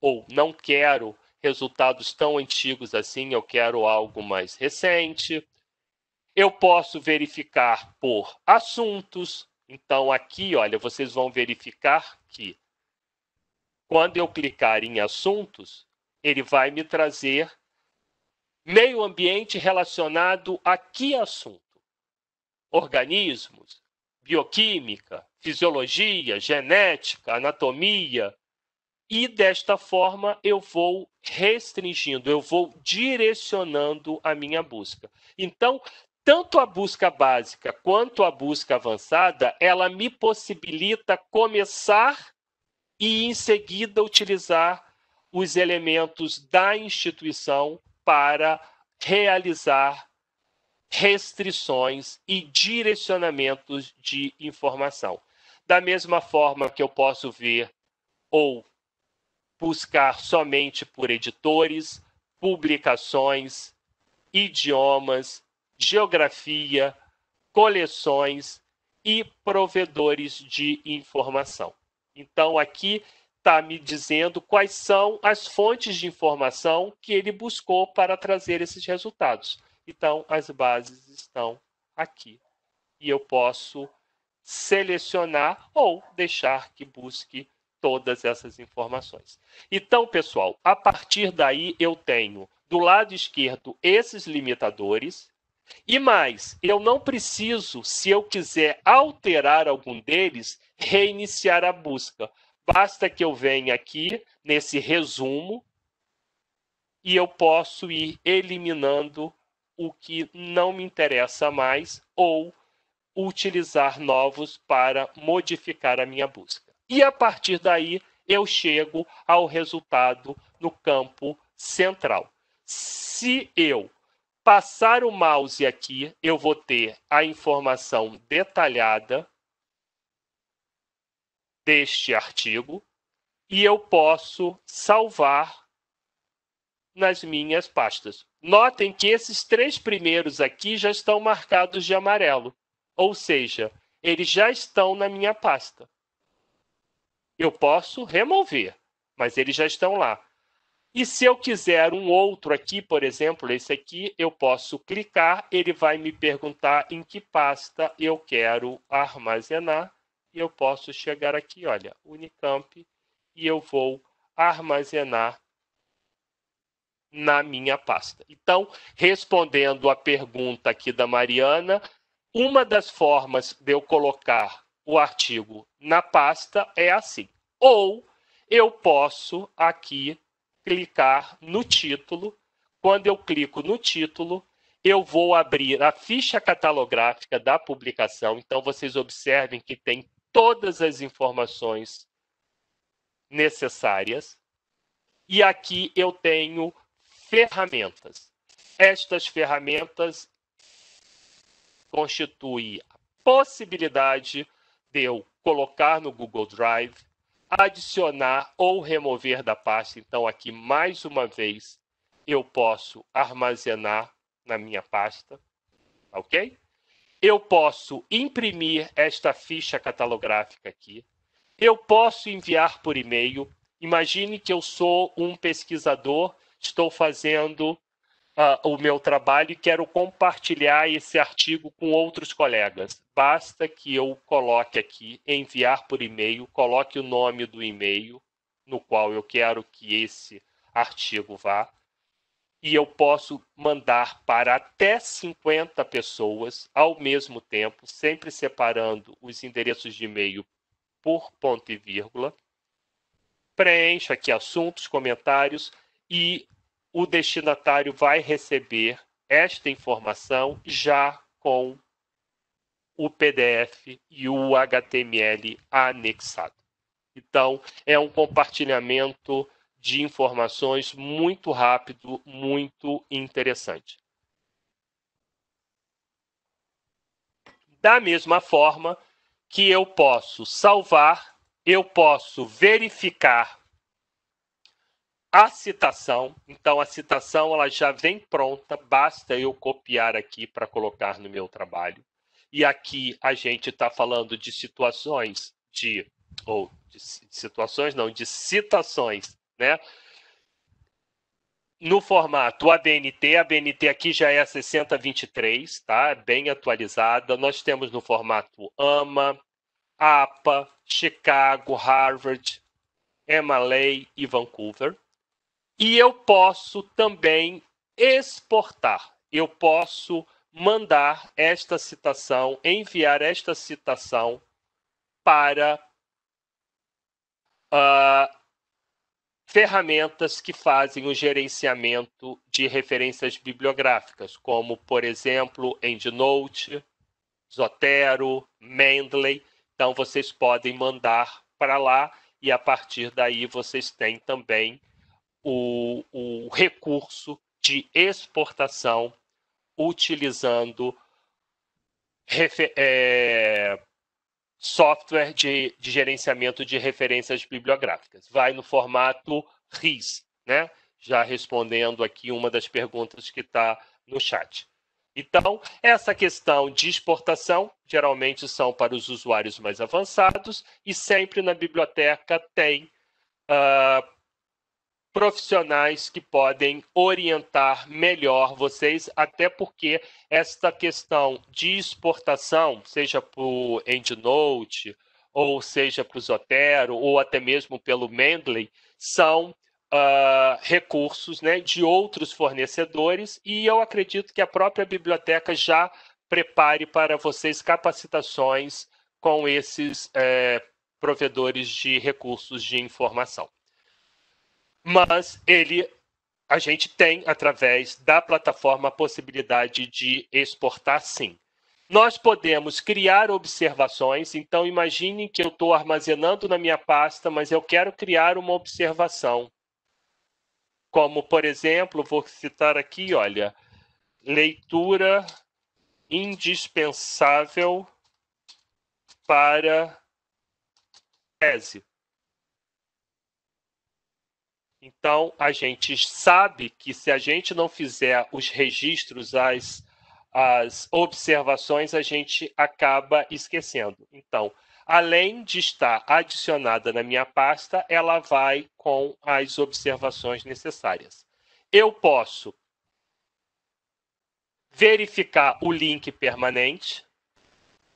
Speaker 1: ou não quero resultados tão antigos assim, eu quero algo mais recente. Eu posso verificar por assuntos, então, aqui, olha, vocês vão verificar que quando eu clicar em assuntos, ele vai me trazer meio ambiente relacionado a que assunto? Organismos, bioquímica, fisiologia, genética, anatomia. E desta forma eu vou restringindo, eu vou direcionando a minha busca. Então, tanto a busca básica quanto a busca avançada, ela me possibilita começar e em seguida utilizar os elementos da instituição para realizar restrições e direcionamentos de informação. Da mesma forma que eu posso ver ou buscar somente por editores, publicações, idiomas, geografia, coleções e provedores de informação. Então, aqui está me dizendo quais são as fontes de informação que ele buscou para trazer esses resultados. Então, as bases estão aqui. E eu posso selecionar ou deixar que busque todas essas informações. Então, pessoal, a partir daí eu tenho do lado esquerdo esses limitadores e mais, eu não preciso, se eu quiser alterar algum deles, reiniciar a busca. Basta que eu venha aqui nesse resumo e eu posso ir eliminando o que não me interessa mais ou utilizar novos para modificar a minha busca. E a partir daí eu chego ao resultado no campo central. Se eu passar o mouse aqui, eu vou ter a informação detalhada deste artigo e eu posso salvar nas minhas pastas. Notem que esses três primeiros aqui já estão marcados de amarelo, ou seja, eles já estão na minha pasta. Eu posso remover, mas eles já estão lá. E se eu quiser um outro aqui, por exemplo, esse aqui, eu posso clicar, ele vai me perguntar em que pasta eu quero armazenar. E eu posso chegar aqui, olha, Unicamp, e eu vou armazenar na minha pasta. Então, respondendo à pergunta aqui da Mariana, uma das formas de eu colocar o artigo na pasta é assim. Ou eu posso aqui clicar no título. Quando eu clico no título, eu vou abrir a ficha catalográfica da publicação. Então, vocês observem que tem todas as informações necessárias. E aqui eu tenho ferramentas. Estas ferramentas constituem a possibilidade de eu colocar no Google Drive, adicionar ou remover da pasta. Então, aqui mais uma vez, eu posso armazenar na minha pasta, ok? Eu posso imprimir esta ficha catalográfica aqui. Eu posso enviar por e-mail. Imagine que eu sou um pesquisador, estou fazendo uh, o meu trabalho e quero compartilhar esse artigo com outros colegas. Basta que eu coloque aqui, enviar por e-mail, coloque o nome do e-mail no qual eu quero que esse artigo vá, e eu posso mandar para até 50 pessoas ao mesmo tempo, sempre separando os endereços de e-mail por ponto e vírgula. Preencho aqui assuntos, comentários e o destinatário vai receber esta informação já com o PDF e o HTML anexado. Então, é um compartilhamento de informações muito rápido, muito interessante. Da mesma forma que eu posso salvar, eu posso verificar a citação. Então, a citação ela já vem pronta, basta eu copiar aqui para colocar no meu trabalho. E aqui a gente está falando de situações de. ou de situações, não, de citações, né? No formato ABNT, a BNT aqui já é a 6023, tá? Bem atualizada. Nós temos no formato AMA, APA, Chicago, Harvard, MLA e Vancouver. E eu posso também exportar. Eu posso mandar esta citação, enviar esta citação para uh, ferramentas que fazem o gerenciamento de referências bibliográficas, como, por exemplo, EndNote, Zotero, Mendeley. Então, vocês podem mandar para lá e, a partir daí, vocês têm também o, o recurso de exportação utilizando é, software de, de, gerenciamento de referências bibliográficas. Vai no formato RIS, né? já respondendo aqui uma das perguntas que está no chat. Então, essa questão de exportação geralmente são para os usuários mais avançados e sempre na biblioteca tem uh, profissionais que podem orientar melhor vocês, até porque esta questão de exportação, seja para o EndNote, ou seja para o Zotero, ou até mesmo pelo Mendeley, são uh, recursos né, de outros fornecedores, e eu acredito que a própria biblioteca já prepare para vocês capacitações com esses é, provedores de recursos de informação mas ele a gente tem através da plataforma a possibilidade de exportar sim. Nós podemos criar observações, então imagine que eu estou armazenando na minha pasta, mas eu quero criar uma observação. Como, por exemplo, vou citar aqui, olha, leitura indispensável para tese. Então, a gente sabe que se a gente não fizer os registros, as, as observações, a gente acaba esquecendo. Então, além de estar adicionada na minha pasta, ela vai com as observações necessárias. Eu posso verificar o link permanente.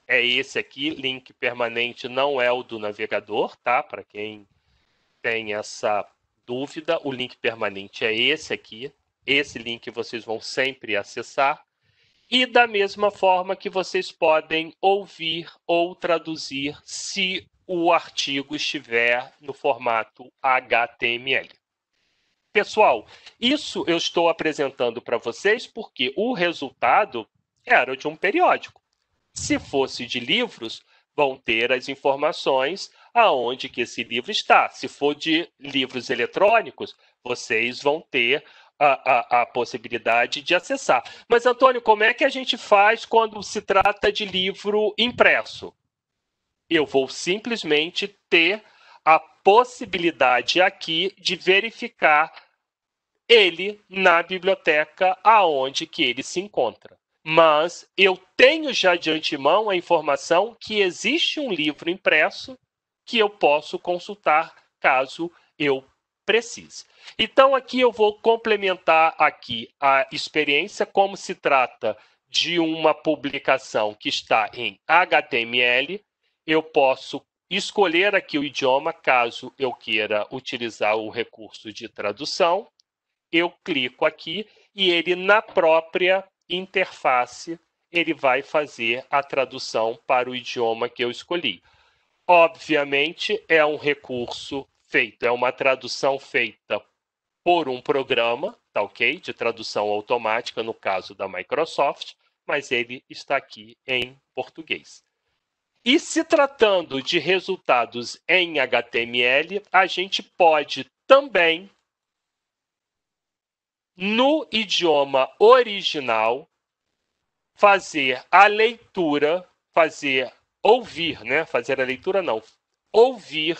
Speaker 1: É esse aqui, link permanente não é o do navegador, tá? Para quem tem essa dúvida, o link permanente é esse aqui. Esse link vocês vão sempre acessar. E da mesma forma que vocês podem ouvir ou traduzir se o artigo estiver no formato HTML. Pessoal, isso eu estou apresentando para vocês porque o resultado era de um periódico. Se fosse de livros, vão ter as informações aonde que esse livro está. Se for de livros eletrônicos, vocês vão ter a, a, a, possibilidade de acessar. Mas, Antônio, como é que a gente faz quando se trata de livro impresso? Eu vou simplesmente ter a possibilidade aqui de verificar ele na biblioteca aonde que ele se encontra mas eu tenho já de antemão a informação que existe um livro impresso que eu posso consultar caso eu precise. Então aqui eu vou complementar aqui a experiência como se trata de uma publicação que está em HTML, eu posso escolher aqui o idioma caso eu queira utilizar o recurso de tradução. Eu clico aqui e ele na própria interface, ele vai fazer a tradução para o idioma que eu escolhi. Obviamente, é um recurso feito, é uma tradução feita por um programa, tá ok? De tradução automática, no caso da Microsoft, mas ele está aqui em português. E se tratando de resultados em HTML, a gente pode também no idioma original, fazer a leitura, fazer ouvir, né? Fazer a leitura não, ouvir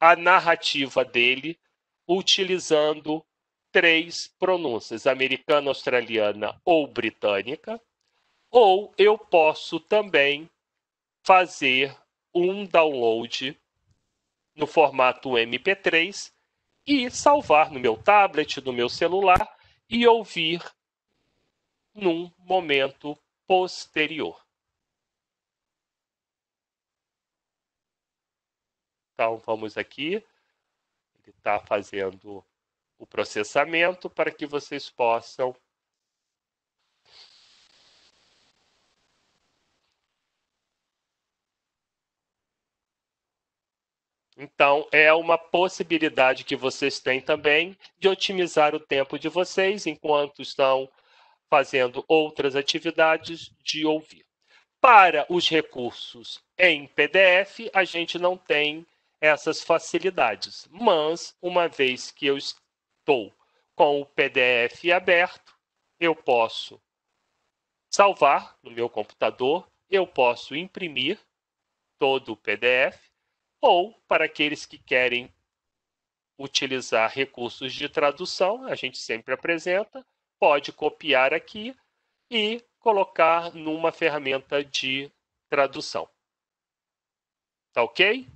Speaker 1: a narrativa dele utilizando três pronúncias: americana, australiana ou britânica. Ou eu posso também fazer um download no formato MP3 e salvar no meu tablet, no meu celular e ouvir num momento posterior. Então vamos aqui, ele está fazendo o processamento para que vocês possam Então, é uma possibilidade que vocês têm também de otimizar o tempo de vocês enquanto estão fazendo outras atividades de ouvir. Para os recursos em PDF, a gente não tem essas facilidades, mas uma vez que eu estou com o PDF aberto, eu posso salvar no meu computador, eu posso imprimir todo o PDF ou para aqueles que querem utilizar recursos de tradução, a gente sempre apresenta, pode copiar aqui e colocar numa ferramenta de tradução. Tá ok?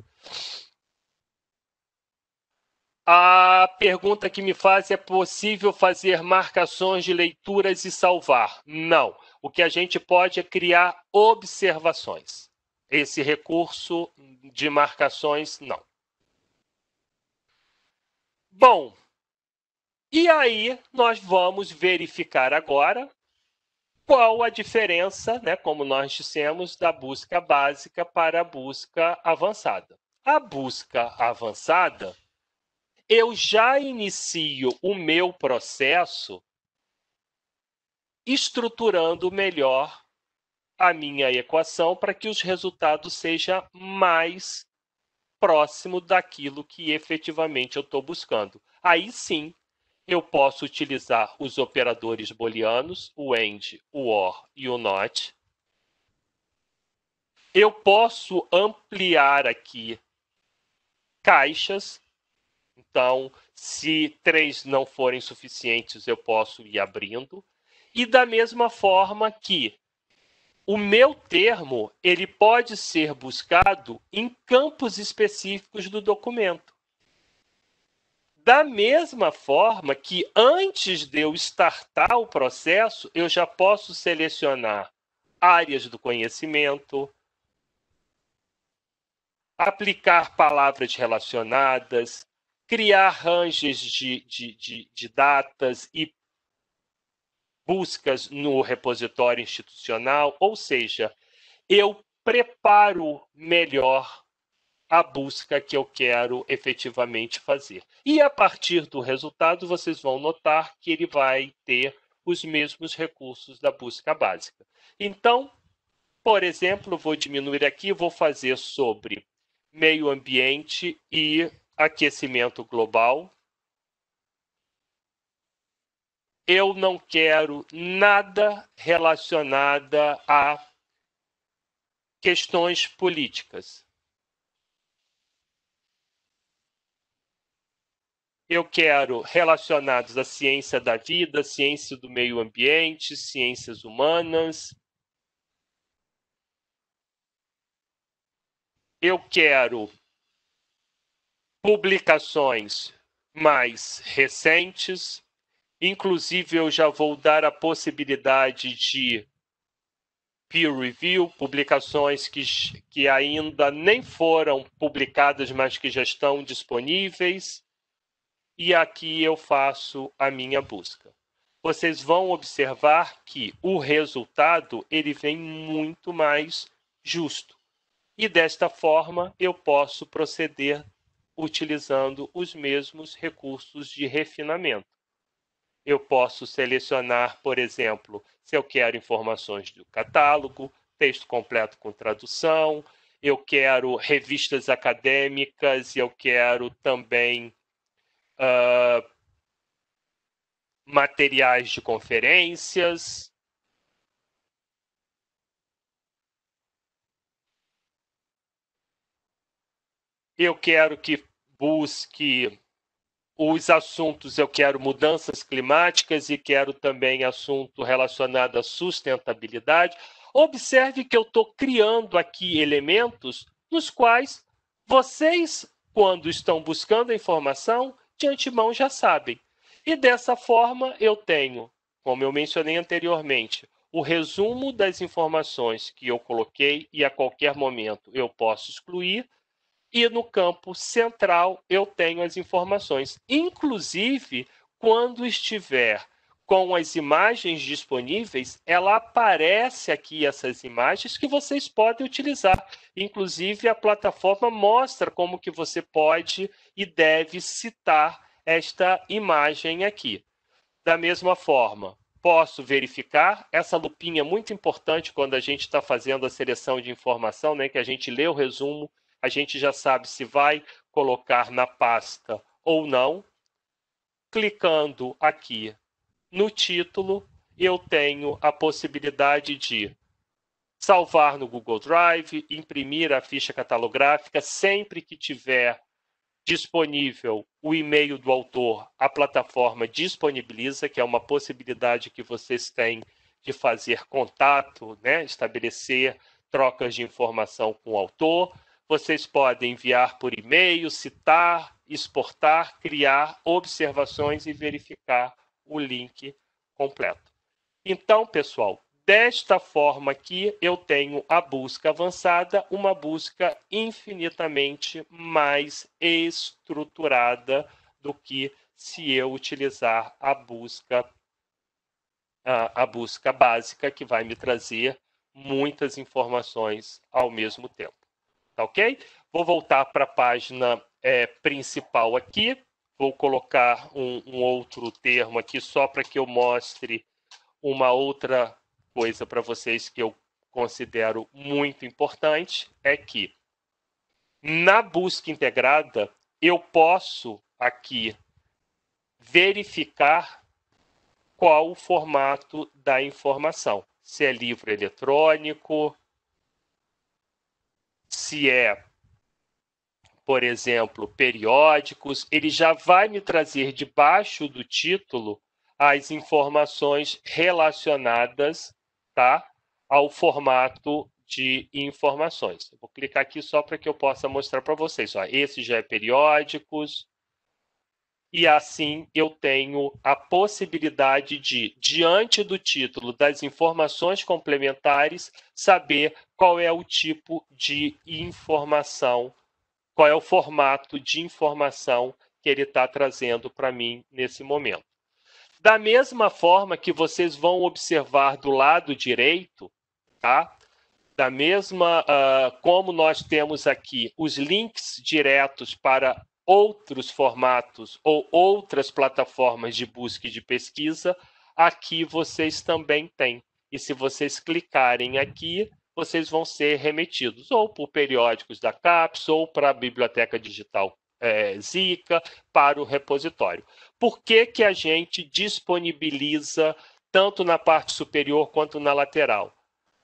Speaker 1: A pergunta que me faz é possível fazer marcações de leituras e salvar? Não. O que a gente pode é criar observações esse recurso de marcações, não. Bom, e aí nós vamos verificar agora qual a diferença, né, como nós dissemos, da busca básica para a busca avançada. A busca avançada, eu já inicio o meu processo estruturando melhor a minha equação para que os resultados sejam mais próximo daquilo que efetivamente eu estou buscando. Aí sim, eu posso utilizar os operadores booleanos, o AND, o OR e o NOT. Eu posso ampliar aqui caixas. Então, se três não forem suficientes, eu posso ir abrindo. E da mesma forma que o meu termo ele pode ser buscado em campos específicos do documento. Da mesma forma que antes de eu startar o processo, eu já posso selecionar áreas do conhecimento, aplicar palavras relacionadas, criar ranges de, de, de, de datas e buscas no repositório institucional, ou seja, eu preparo melhor a busca que eu quero efetivamente fazer. E a partir do resultado, vocês vão notar que ele vai ter os mesmos recursos da busca básica. Então, por exemplo, vou diminuir aqui, vou fazer sobre meio ambiente e aquecimento global. eu não quero nada relacionada a questões políticas. Eu quero relacionados à ciência da vida, ciência do meio ambiente, ciências humanas. Eu quero publicações mais recentes. Inclusive, eu já vou dar a possibilidade de peer review, publicações que, que ainda nem foram publicadas, mas que já estão disponíveis. E aqui eu faço a minha busca. Vocês vão observar que o resultado ele vem muito mais justo. E desta forma eu posso proceder utilizando os mesmos recursos de refinamento eu posso selecionar, por exemplo, se eu quero informações do catálogo, texto completo com tradução, eu quero revistas acadêmicas, eu quero também uh, materiais de conferências. Eu quero que busque os assuntos eu quero mudanças climáticas e quero também assunto relacionado à sustentabilidade. Observe que eu estou criando aqui elementos nos quais vocês, quando estão buscando a informação, de antemão já sabem. E dessa forma eu tenho, como eu mencionei anteriormente, o resumo das informações que eu coloquei e a qualquer momento eu posso excluir e no campo central eu tenho as informações, inclusive quando estiver com as imagens disponíveis, ela aparece aqui essas imagens que vocês podem utilizar. Inclusive a plataforma mostra como que você pode e deve citar esta imagem aqui. Da mesma forma, posso verificar essa lupinha é muito importante quando a gente está fazendo a seleção de informação, né, que a gente lê o resumo a gente já sabe se vai colocar na pasta ou não. Clicando aqui no título, eu tenho a possibilidade de salvar no Google Drive, imprimir a ficha catalográfica sempre que tiver disponível o e-mail do autor, a plataforma disponibiliza, que é uma possibilidade que vocês têm de fazer contato, né? estabelecer trocas de informação com o autor. Vocês podem enviar por e-mail, citar, exportar, criar observações e verificar o link completo. Então, pessoal, desta forma aqui eu tenho a busca avançada, uma busca infinitamente mais estruturada do que se eu utilizar a busca a, a busca básica que vai me trazer muitas informações ao mesmo tempo. Tá ok? Vou voltar para a página é, principal aqui. Vou colocar um, um outro termo aqui só para que eu mostre uma outra coisa para vocês que eu considero muito importante é que na busca integrada eu posso aqui verificar qual o formato da informação, se é livro eletrônico, se é, por exemplo, periódicos, ele já vai me trazer debaixo do título as informações relacionadas tá, ao formato de informações. vou clicar aqui só para que eu possa mostrar para vocês. Ó, esse já é periódicos, e assim eu tenho a possibilidade de, diante do título, das informações complementares, saber qual é o tipo de informação, qual é o formato de informação que ele está trazendo para mim nesse momento. Da mesma forma que vocês vão observar do lado direito, tá? Da mesma, uh, como nós temos aqui os links diretos para outros formatos ou outras plataformas de busca e de pesquisa, aqui vocês também têm. E se vocês clicarem aqui, vocês vão ser remetidos ou por periódicos da CAPES ou para a biblioteca digital é, Zika, para o repositório. Por que, que a gente disponibiliza tanto na parte superior quanto na lateral?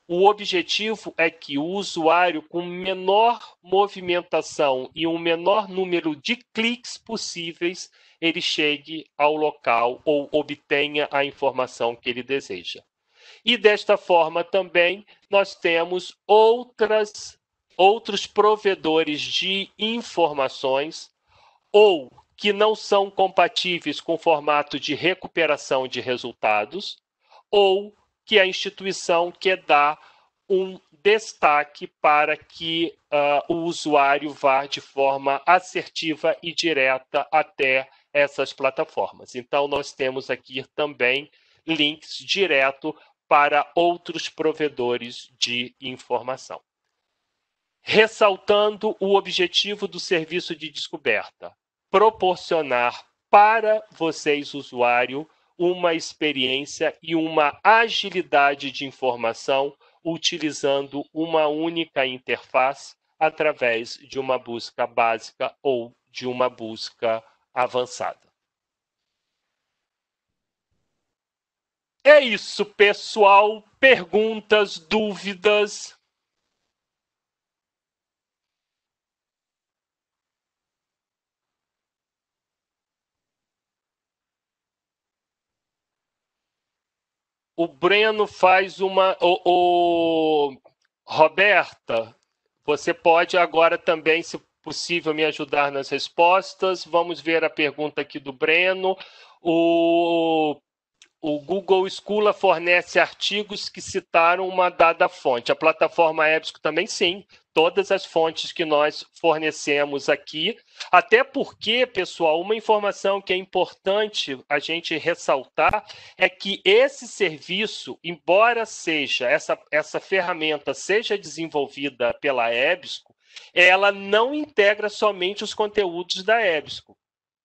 Speaker 1: O objetivo é que o usuário com menor movimentação e um menor número de cliques possíveis, ele chegue ao local ou obtenha a informação que ele deseja. E desta forma também nós temos outras outros provedores de informações ou que não são compatíveis com o formato de recuperação de resultados ou que a instituição que dá um destaque para que uh, o usuário vá de forma assertiva e direta até essas plataformas. Então, nós temos aqui também links direto para outros provedores de informação. Ressaltando o objetivo do serviço de descoberta: proporcionar para vocês, usuário, uma experiência e uma agilidade de informação utilizando uma única interface através de uma busca básica ou de uma busca avançada. É isso, pessoal. Perguntas, dúvidas? o Breno faz uma. O, o, Roberta, você pode agora também, se possível, me ajudar nas respostas. Vamos ver a pergunta aqui do Breno. O, o Google Scholar fornece artigos que citaram uma dada fonte. A plataforma EBSCO também sim, todas as fontes que nós fornecemos aqui, até porque, pessoal, uma informação que é importante a gente ressaltar é que esse serviço, embora seja essa, essa ferramenta seja desenvolvida pela EBSCO, ela não integra somente os conteúdos da EBSCO.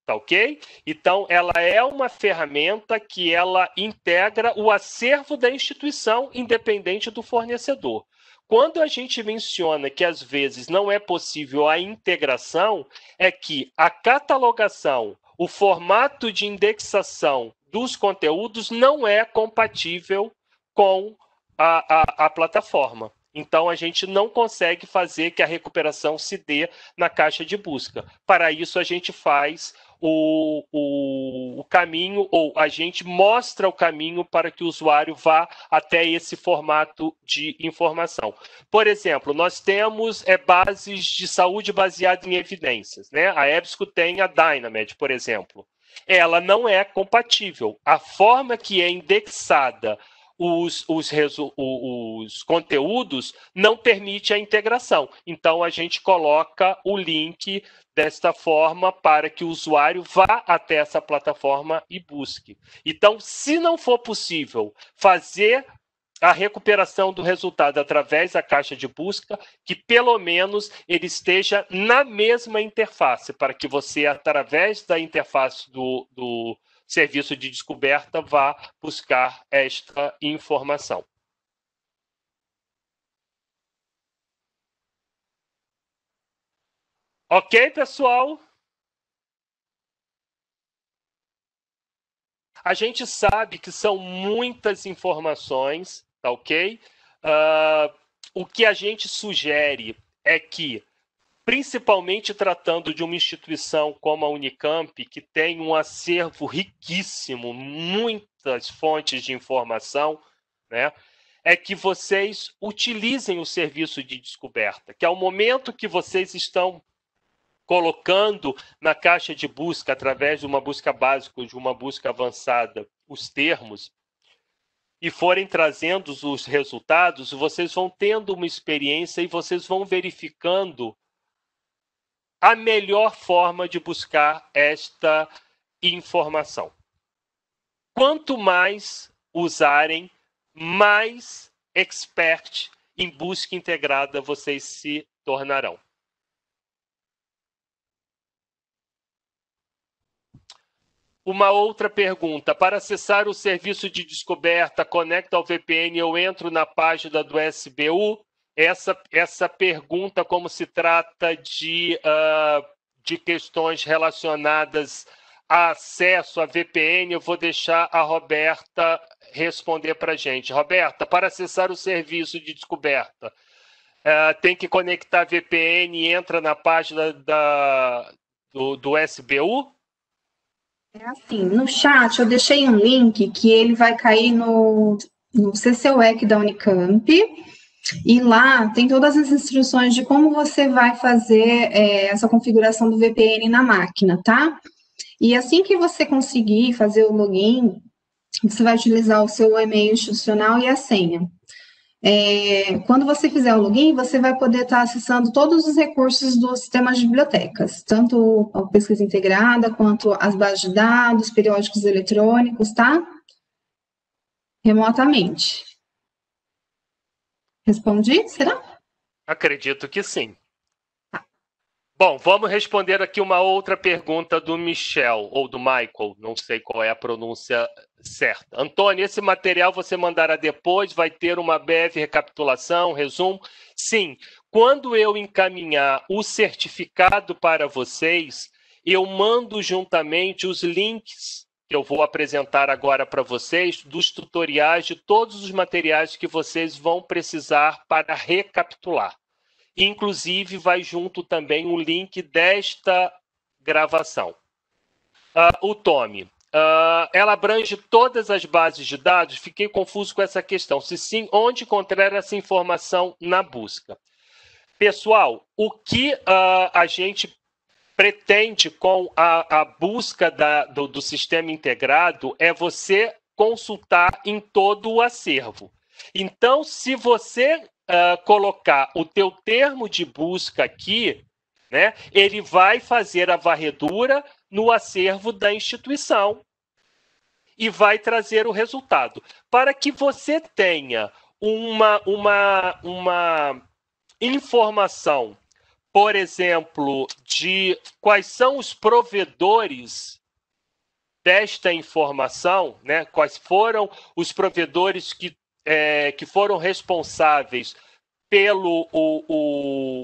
Speaker 1: Tá ok? Então, ela é uma ferramenta que ela integra o acervo da instituição, independente do fornecedor. Quando a gente menciona que às vezes não é possível a integração, é que a catalogação, o formato de indexação dos conteúdos não é compatível com a, a, a plataforma. Então, a gente não consegue fazer que a recuperação se dê na caixa de busca. Para isso, a gente faz o, o, o caminho, ou a gente mostra o caminho para que o usuário vá até esse formato de informação. Por exemplo, nós temos é, bases de saúde baseadas em evidências. Né? A EBSCO tem a Dynamed, por exemplo. Ela não é compatível. A forma que é indexada os, os, resu, os conteúdos, não permite a integração. Então, a gente coloca o link desta forma para que o usuário vá até essa plataforma e busque. Então, se não for possível fazer a recuperação do resultado através da caixa de busca, que pelo menos ele esteja na mesma interface, para que você, através da interface do, do serviço de descoberta vá buscar esta informação. Ok, pessoal? A gente sabe que são muitas informações, tá ok? Uh, o que a gente sugere é que principalmente tratando de uma instituição como a Unicamp, que tem um acervo riquíssimo, muitas fontes de informação, né? é que vocês utilizem o serviço de descoberta, que é o momento que vocês estão colocando na caixa de busca, através de uma busca básica ou de uma busca avançada, os termos, e forem trazendo os resultados, vocês vão tendo uma experiência e vocês vão verificando a melhor forma de buscar esta informação. Quanto mais usarem, mais expert em busca integrada vocês se tornarão. Uma outra pergunta. Para acessar o serviço de descoberta, conecta ao VPN, eu entro na página do SBU essa, essa pergunta, como se trata de, uh, de questões relacionadas a acesso a VPN, eu vou deixar a Roberta responder para a gente. Roberta, para acessar o serviço de descoberta, uh, tem que conectar VPN e entra na página da, do, do SBU?
Speaker 2: É assim, no chat eu deixei um link que ele vai cair no, no CCUEC da Unicamp e lá tem todas as instruções de como você vai fazer é, essa configuração do VPN na máquina, tá? E assim que você conseguir fazer o login, você vai utilizar o seu e-mail institucional e a senha. É, quando você fizer o login, você vai poder estar acessando todos os recursos do sistema de bibliotecas, tanto a pesquisa integrada, quanto as bases de dados, periódicos eletrônicos, tá? Remotamente. Respondi? Será?
Speaker 1: Acredito que sim. Tá. Bom, vamos responder aqui uma outra pergunta do Michel ou do Michael, não sei qual é a pronúncia certa. Antônio, esse material você mandará depois, vai ter uma breve recapitulação, resumo? Sim. Quando eu encaminhar o certificado para vocês, eu mando juntamente os links que eu vou apresentar agora para vocês, dos tutoriais de todos os materiais que vocês vão precisar para recapitular. Inclusive, vai junto também o link desta gravação. Uh, o Tome. Uh, ah, ela abrange todas as bases de dados? Fiquei confuso com essa questão. Se sim, onde encontrar essa informação na busca? Pessoal, o que uh, a gente pretende, com a, a busca da, do, do sistema integrado, é você consultar em todo o acervo. Então, se você uh, colocar o teu termo de busca aqui, né, ele vai fazer a varredura no acervo da instituição e vai trazer o resultado. Para que você tenha uma, uma, uma informação por exemplo, de quais são os provedores desta informação, né? quais foram os provedores que, é, que foram responsáveis pelo o,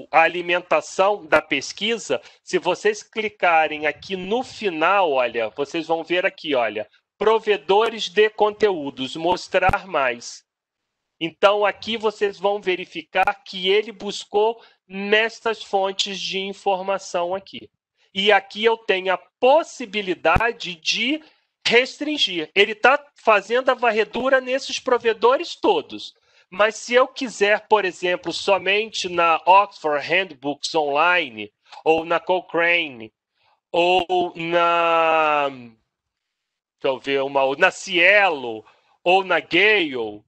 Speaker 1: o, a alimentação da pesquisa, se vocês clicarem aqui no final, olha, vocês vão ver aqui, olha, provedores de conteúdos, mostrar mais. Então, aqui vocês vão verificar que ele buscou nestas fontes de informação aqui. E aqui eu tenho a possibilidade de restringir. Ele está fazendo a varredura nesses provedores todos. Mas se eu quiser, por exemplo, somente na Oxford Handbooks Online, ou na Cochrane, ou na. Deixa eu ver uma. Na Cielo, ou na Gale,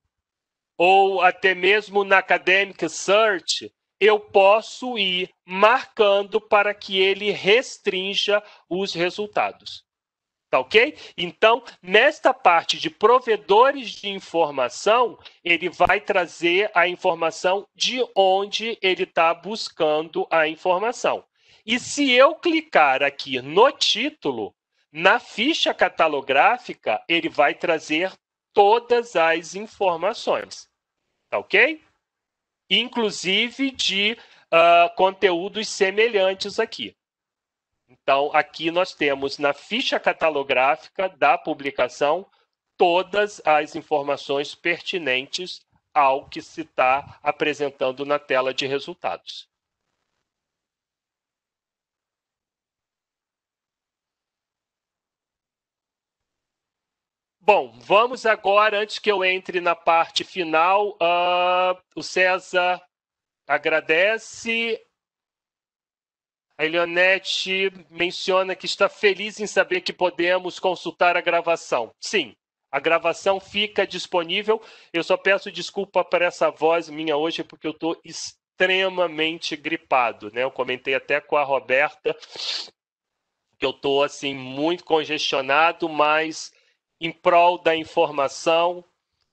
Speaker 1: ou até mesmo na Academic Search, eu posso ir marcando para que ele restrinja os resultados. Tá ok? Então, nesta parte de provedores de informação, ele vai trazer a informação de onde ele está buscando a informação. E se eu clicar aqui no título, na ficha catalográfica, ele vai trazer todas as informações, tá ok? Inclusive de uh, conteúdos semelhantes aqui. Então, aqui nós temos na ficha catalográfica da publicação todas as informações pertinentes ao que se está apresentando na tela de resultados. Bom, vamos agora, antes que eu entre na parte final, uh, o César agradece. A Elionete menciona que está feliz em saber que podemos consultar a gravação. Sim, a gravação fica disponível. Eu só peço desculpa para essa voz minha hoje, porque eu estou extremamente gripado. Né? Eu comentei até com a Roberta que eu estou assim, muito congestionado, mas em prol da informação,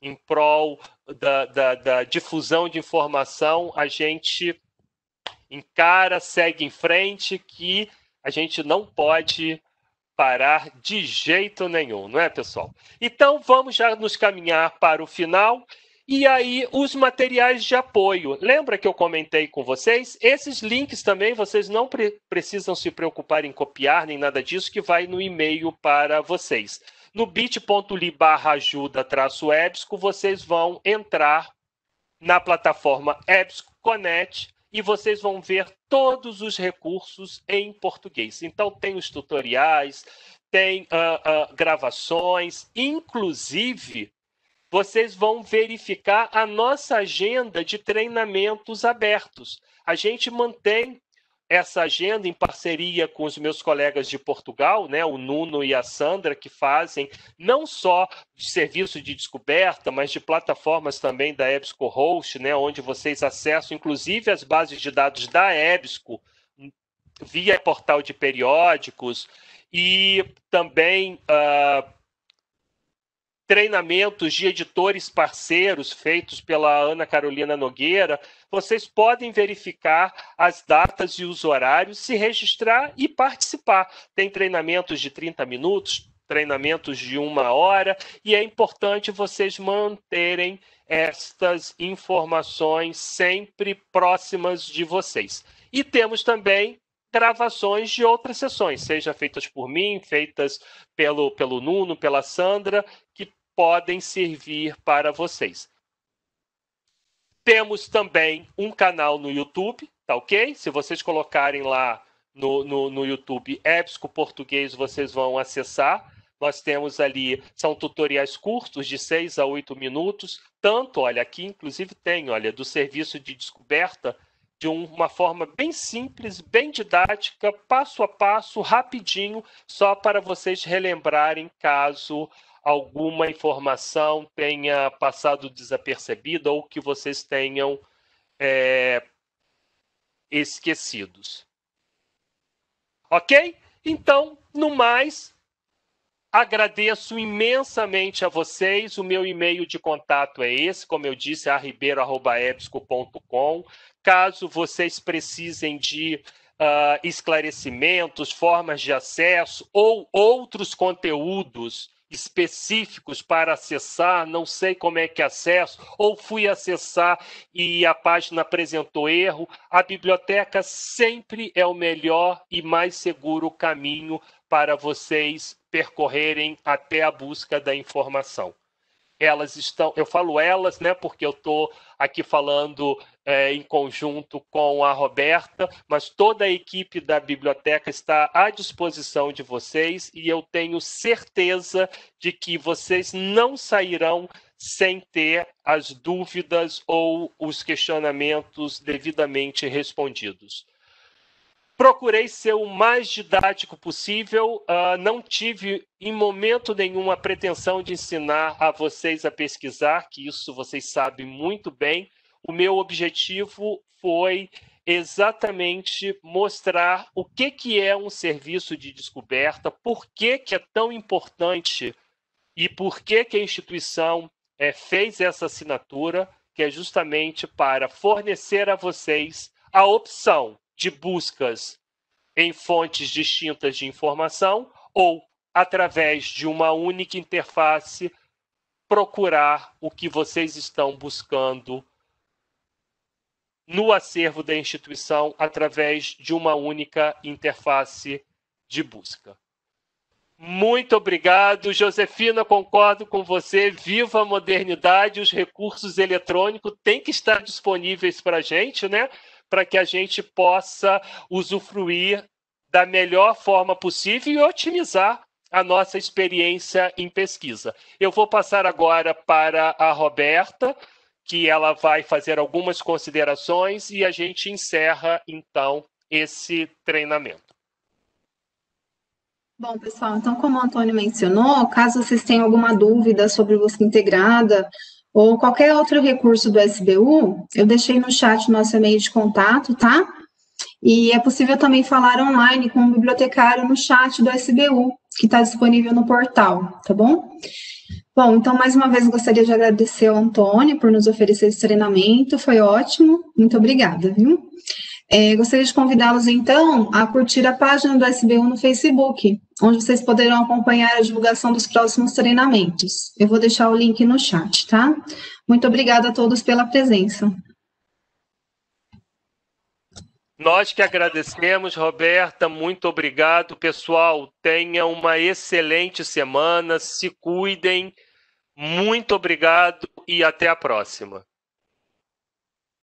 Speaker 1: em prol da, da, da difusão de informação, a gente encara, segue em frente, que a gente não pode parar de jeito nenhum, não é, pessoal? Então, vamos já nos caminhar para o final. E aí, os materiais de apoio. Lembra que eu comentei com vocês? Esses links também vocês não pre precisam se preocupar em copiar nem nada disso, que vai no e-mail para vocês. No bit.ly barra ajuda traço EBSCO, vocês vão entrar na plataforma EBSCO Connect e vocês vão ver todos os recursos em português. Então, tem os tutoriais, tem uh, uh, gravações, inclusive vocês vão verificar a nossa agenda de treinamentos abertos. A gente mantém essa agenda em parceria com os meus colegas de Portugal, né, o Nuno e a Sandra, que fazem não só de serviço de descoberta, mas de plataformas também da EBSCO Host, né, onde vocês acessam inclusive as bases de dados da EBSCO via portal de periódicos e também uh, treinamentos de editores parceiros feitos pela Ana Carolina Nogueira, vocês podem verificar as datas e os horários, se registrar e participar. Tem treinamentos de 30 minutos, treinamentos de uma hora, e é importante vocês manterem estas informações sempre próximas de vocês. E temos também gravações de outras sessões, seja feitas por mim, feitas pelo, pelo Nuno, pela Sandra, que podem servir para vocês. Temos também um canal no YouTube, tá ok? Se vocês colocarem lá no, no, no YouTube Épsico Português, vocês vão acessar. Nós temos ali, são tutoriais curtos de 6 a 8 minutos, tanto, olha, aqui inclusive tem, olha, do serviço de descoberta de uma forma bem simples, bem didática, passo a passo, rapidinho, só para vocês relembrarem caso alguma informação tenha passado desapercebida ou que vocês tenham é, esquecidos. Ok? Então, no mais, agradeço imensamente a vocês. O meu e-mail de contato é esse, como eu disse, arribeiro.ebsco.com. Caso vocês precisem de uh, esclarecimentos, formas de acesso ou outros conteúdos específicos para acessar, não sei como é que acesso, ou fui acessar e a página apresentou erro, a biblioteca sempre é o melhor e mais seguro caminho para vocês percorrerem até a busca da informação elas estão, eu falo elas, né, porque eu estou aqui falando é, em conjunto com a Roberta, mas toda a equipe da biblioteca está à disposição de vocês e eu tenho certeza de que vocês não sairão sem ter as dúvidas ou os questionamentos devidamente respondidos. Procurei ser o mais didático possível, uh, não tive em momento nenhum a pretensão de ensinar a vocês a pesquisar, que isso vocês sabem muito bem. O meu objetivo foi exatamente mostrar o que, que é um serviço de descoberta, por que, que é tão importante e por que, que a instituição é, fez essa assinatura, que é justamente para fornecer a vocês a opção de buscas em fontes distintas de informação ou através de uma única interface procurar o que vocês estão buscando no acervo da instituição através de uma única interface de busca. Muito obrigado, Josefina. Concordo com você. Viva a modernidade! Os recursos eletrônicos têm que estar disponíveis para a gente, né? para que a gente possa usufruir da melhor forma possível e otimizar a nossa experiência em pesquisa. Eu vou passar agora para a Roberta, que ela vai fazer algumas considerações e a gente encerra então esse treinamento.
Speaker 2: Bom, pessoal, então, como o Antônio mencionou, caso vocês tenham alguma dúvida sobre busca integrada ou qualquer outro recurso do SBU, eu deixei no chat nosso e-mail de contato, tá? E é possível também falar online com o bibliotecário no chat do SBU, que está disponível no portal, tá bom? Bom, então, mais uma vez, gostaria de agradecer ao Antônio por nos oferecer esse treinamento, foi ótimo, muito obrigada, viu? É, gostaria de convidá-los, então, a curtir a página do SBU no Facebook, onde vocês poderão acompanhar a divulgação dos próximos treinamentos. Eu vou deixar o link no chat, tá? Muito obrigada a todos pela presença.
Speaker 1: Nós que agradecemos, Roberta, muito obrigado. Pessoal, tenha uma excelente semana, se cuidem. Muito obrigado e até a próxima.